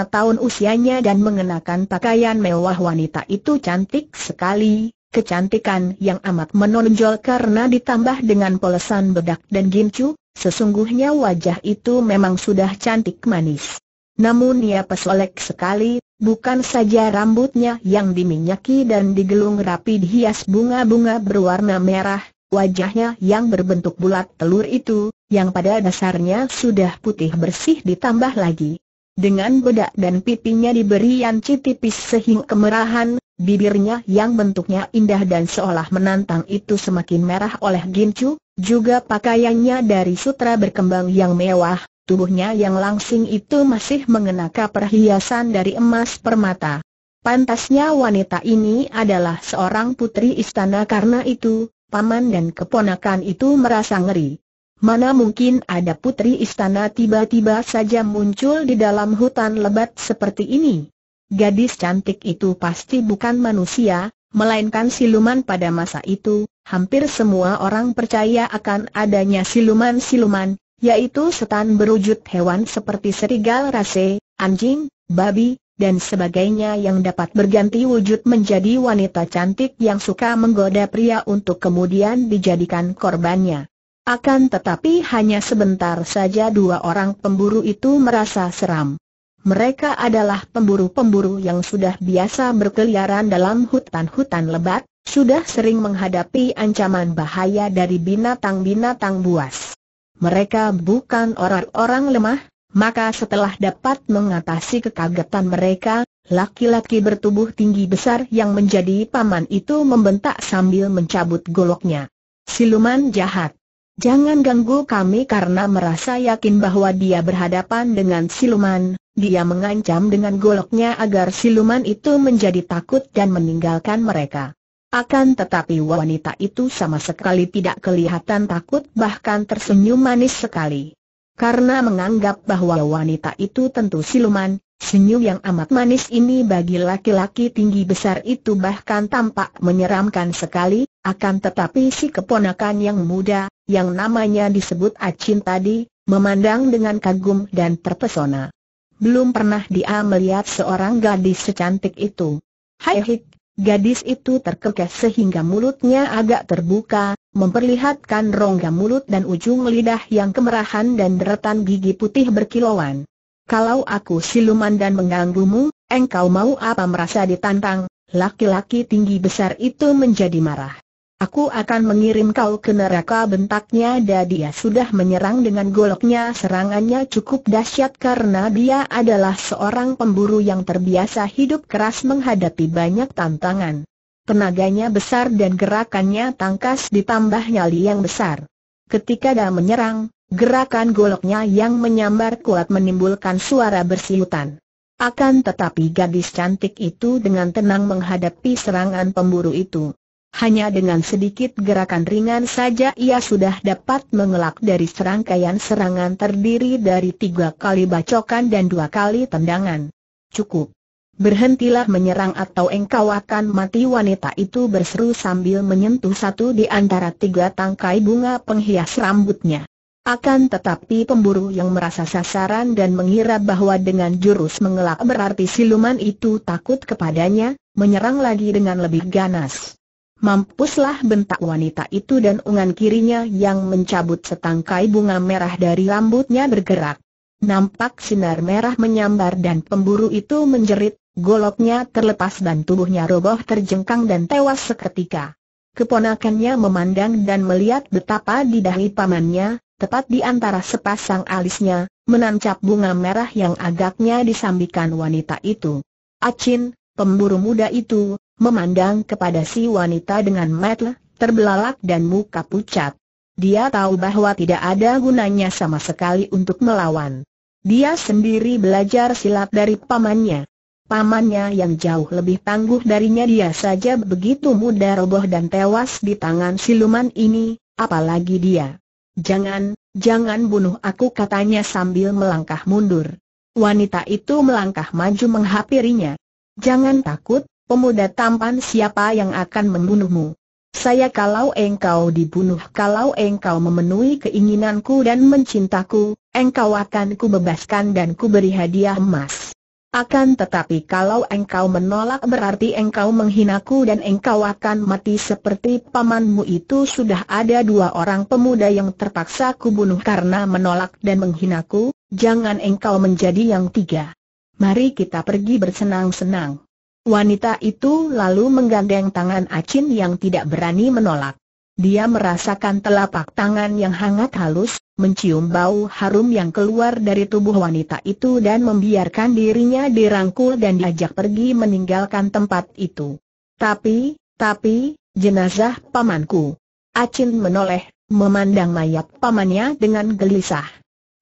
tahun usianya dan mengenakan pakaian mewah wanita itu cantik sekali, kecantikan yang amat menonjol karena ditambah dengan polesan bedak dan gincu, sesungguhnya wajah itu memang sudah cantik manis. Namun ia pesolek sekali, bukan saja rambutnya yang diminyaki dan digelung rapi dihias bunga-bunga berwarna merah, wajahnya yang berbentuk bulat telur itu, yang pada dasarnya sudah putih bersih ditambah lagi. Dengan bedak dan pipinya diberi yanci tipis sehingga kemerahan, Bibirnya yang bentuknya indah dan seolah menantang itu semakin merah oleh gincu, juga pakaiannya dari sutra berkembang yang mewah, tubuhnya yang langsing itu masih mengenakan perhiasan dari emas permata. Pantasnya wanita ini adalah seorang putri istana karena itu, paman dan keponakan itu merasa ngeri. Mana mungkin ada putri istana tiba-tiba saja muncul di dalam hutan lebat seperti ini? Gadis cantik itu pasti bukan manusia, melainkan siluman pada masa itu, hampir semua orang percaya akan adanya siluman-siluman, yaitu setan berwujud hewan seperti serigal rase, anjing, babi, dan sebagainya yang dapat berganti wujud menjadi wanita cantik yang suka menggoda pria untuk kemudian dijadikan korbannya. Akan tetapi hanya sebentar saja dua orang pemburu itu merasa seram. Mereka adalah pemburu-pemburu yang sudah biasa berkeliaran dalam hutan-hutan lebat, sudah sering menghadapi ancaman bahaya dari binatang-binatang buas. Mereka bukan orang-orang lemah, maka setelah dapat mengatasi kekagetan mereka, laki-laki bertubuh tinggi besar yang menjadi paman itu membentak sambil mencabut goloknya. Siluman jahat. Jangan ganggu kami karena merasa yakin bahwa dia berhadapan dengan siluman, dia mengancam dengan goloknya agar siluman itu menjadi takut dan meninggalkan mereka. Akan tetapi wanita itu sama sekali tidak kelihatan takut bahkan tersenyum manis sekali. Karena menganggap bahwa wanita itu tentu siluman, Senyum yang amat manis ini bagi laki-laki tinggi besar itu bahkan tampak menyeramkan sekali, akan tetapi si keponakan yang muda, yang namanya disebut Acin tadi, memandang dengan kagum dan terpesona. Belum pernah dia melihat seorang gadis secantik itu. Hai hik, gadis itu terkekeh sehingga mulutnya agak terbuka, memperlihatkan rongga mulut dan ujung lidah yang kemerahan dan deretan gigi putih berkilauan kalau aku siluman dan mengganggumu, engkau mau apa merasa ditantang? Laki-laki tinggi besar itu menjadi marah. Aku akan mengirim kau ke neraka bentaknya dan dia sudah menyerang dengan goloknya serangannya cukup dahsyat karena dia adalah seorang pemburu yang terbiasa hidup keras menghadapi banyak tantangan. Tenaganya besar dan gerakannya tangkas ditambah nyali yang besar. Ketika dia menyerang, Gerakan goloknya yang menyambar kuat menimbulkan suara bersiutan. Akan tetapi gadis cantik itu dengan tenang menghadapi serangan pemburu itu. Hanya dengan sedikit gerakan ringan saja ia sudah dapat mengelak dari serangkaian serangan terdiri dari tiga kali bacokan dan dua kali tendangan. Cukup. Berhentilah menyerang atau engkau akan mati wanita itu berseru sambil menyentuh satu di antara tiga tangkai bunga penghias rambutnya. Akan tetapi pemburu yang merasa sasaran dan mengira bahwa dengan jurus mengelak berarti siluman itu takut kepadanya, menyerang lagi dengan lebih ganas. Mampuslah bentak wanita itu dan ungan kirinya yang mencabut setangkai bunga merah dari rambutnya bergerak. Nampak sinar merah menyambar dan pemburu itu menjerit, goloknya terlepas dan tubuhnya roboh terjengkang dan tewas seketika. Keponakannya memandang dan melihat betapa di dahi pamannya, tepat di antara sepasang alisnya, menancap bunga merah yang agaknya disambikan wanita itu. Acin, pemburu muda itu, memandang kepada si wanita dengan mata terbelalak dan muka pucat. Dia tahu bahwa tidak ada gunanya sama sekali untuk melawan. Dia sendiri belajar silat dari pamannya. Pamannya yang jauh lebih tangguh darinya dia saja begitu mudah roboh dan tewas di tangan siluman ini, apalagi dia. Jangan, jangan bunuh aku katanya sambil melangkah mundur. Wanita itu melangkah maju menghampirinya. Jangan takut, pemuda tampan siapa yang akan membunuhmu. Saya kalau engkau dibunuh kalau engkau memenuhi keinginanku dan mencintaku, engkau akan kubebaskan dan kuberi hadiah emas. Akan tetapi kalau engkau menolak berarti engkau menghinaku dan engkau akan mati seperti pamanmu itu sudah ada dua orang pemuda yang terpaksa kubunuh karena menolak dan menghinaku, jangan engkau menjadi yang tiga. Mari kita pergi bersenang-senang. Wanita itu lalu menggandeng tangan Acin yang tidak berani menolak. Dia merasakan telapak tangan yang hangat halus, mencium bau harum yang keluar dari tubuh wanita itu dan membiarkan dirinya dirangkul dan diajak pergi meninggalkan tempat itu. Tapi, tapi, jenazah pamanku. Acin menoleh, memandang mayat pamannya dengan gelisah.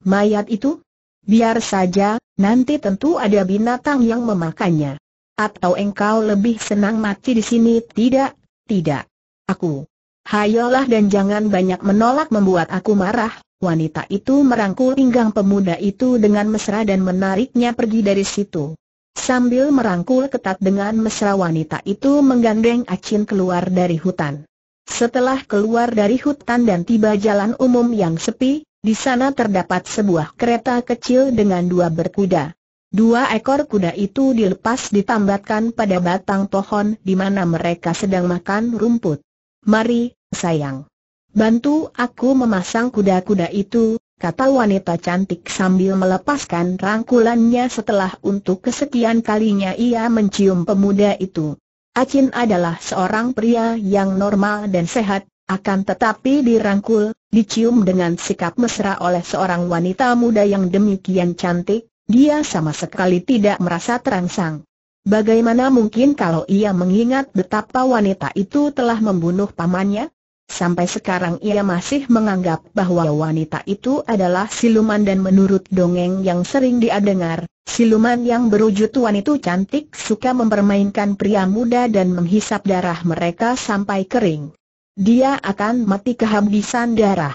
Mayat itu? Biar saja, nanti tentu ada binatang yang memakannya. Atau engkau lebih senang mati di sini? Tidak, tidak. Aku. Hayolah dan jangan banyak menolak membuat aku marah, wanita itu merangkul pinggang pemuda itu dengan mesra dan menariknya pergi dari situ. Sambil merangkul ketat dengan mesra wanita itu menggandeng Acin keluar dari hutan. Setelah keluar dari hutan dan tiba jalan umum yang sepi, di sana terdapat sebuah kereta kecil dengan dua berkuda. Dua ekor kuda itu dilepas ditambatkan pada batang pohon di mana mereka sedang makan rumput. Mari, sayang. Bantu aku memasang kuda-kuda itu, kata wanita cantik sambil melepaskan rangkulannya setelah untuk kesekian kalinya ia mencium pemuda itu. Acin adalah seorang pria yang normal dan sehat, akan tetapi dirangkul, dicium dengan sikap mesra oleh seorang wanita muda yang demikian cantik, dia sama sekali tidak merasa terangsang. Bagaimana mungkin kalau ia mengingat betapa wanita itu telah membunuh pamannya? Sampai sekarang ia masih menganggap bahwa wanita itu adalah siluman dan menurut dongeng yang sering dia dengar, siluman yang berwujud wanita itu cantik suka mempermainkan pria muda dan menghisap darah mereka sampai kering. Dia akan mati kehabisan darah.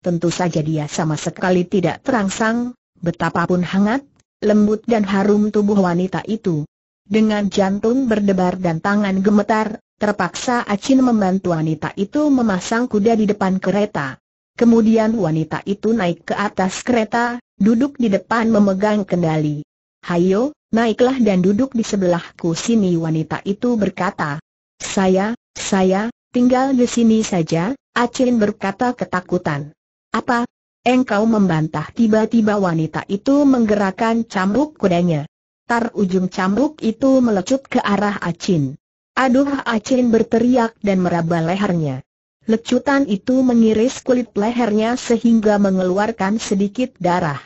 Tentu saja dia sama sekali tidak terangsang, betapapun hangat, lembut dan harum tubuh wanita itu. Dengan jantung berdebar dan tangan gemetar, Terpaksa Acin membantu wanita itu memasang kuda di depan kereta. Kemudian wanita itu naik ke atas kereta, duduk di depan memegang kendali. Hayo, naiklah dan duduk di sebelahku sini wanita itu berkata. Saya, saya, tinggal di sini saja, Acin berkata ketakutan. Apa? Engkau membantah tiba-tiba wanita itu menggerakkan cambuk kudanya. Tar ujung cambuk itu melecut ke arah Acin. Aduh Acin berteriak dan meraba lehernya. Lecutan itu mengiris kulit lehernya sehingga mengeluarkan sedikit darah.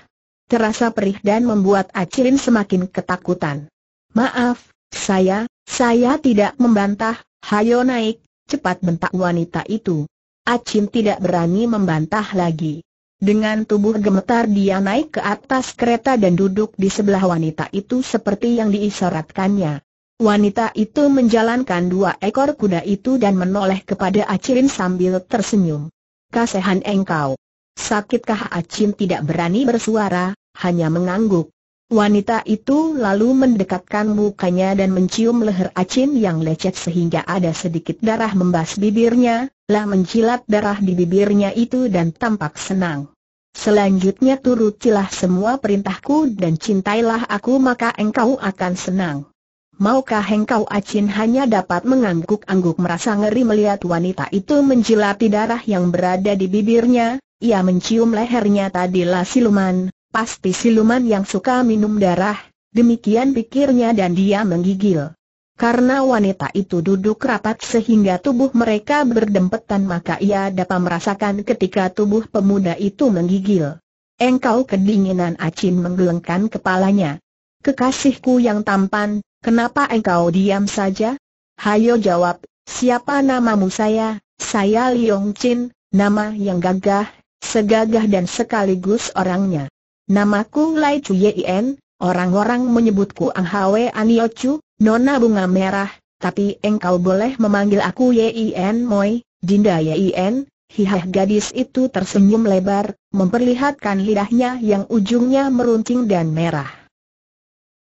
Terasa perih dan membuat Acin semakin ketakutan. Maaf, saya, saya tidak membantah, hayo naik, cepat bentak wanita itu. Acin tidak berani membantah lagi. Dengan tubuh gemetar dia naik ke atas kereta dan duduk di sebelah wanita itu seperti yang diisyaratkannya. Wanita itu menjalankan dua ekor kuda itu dan menoleh kepada Acin sambil tersenyum. Kasehan engkau. Sakitkah Acin tidak berani bersuara, hanya mengangguk. Wanita itu lalu mendekatkan mukanya dan mencium leher Acin yang lecet sehingga ada sedikit darah membas bibirnya, lah mencilat darah di bibirnya itu dan tampak senang. Selanjutnya turutilah semua perintahku dan cintailah aku maka engkau akan senang maukah engkau acin hanya dapat mengangguk-angguk merasa ngeri melihat wanita itu menjilati darah yang berada di bibirnya, ia mencium lehernya tadilah siluman, pasti siluman yang suka minum darah, demikian pikirnya dan dia menggigil. Karena wanita itu duduk rapat sehingga tubuh mereka berdempetan maka ia dapat merasakan ketika tubuh pemuda itu menggigil. Engkau kedinginan Acin menggelengkan kepalanya. Kekasihku yang tampan, Kenapa engkau diam saja? Hayo jawab, siapa namamu saya? Saya Liong Chin, nama yang gagah, segagah dan sekaligus orangnya. Namaku Lai Chu Yien, orang-orang menyebutku Ang Hwe Anio Chu, Nona Bunga Merah, tapi engkau boleh memanggil aku Yien Moi, Dinda Yien, Hihah gadis itu tersenyum lebar, memperlihatkan lidahnya yang ujungnya meruncing dan merah.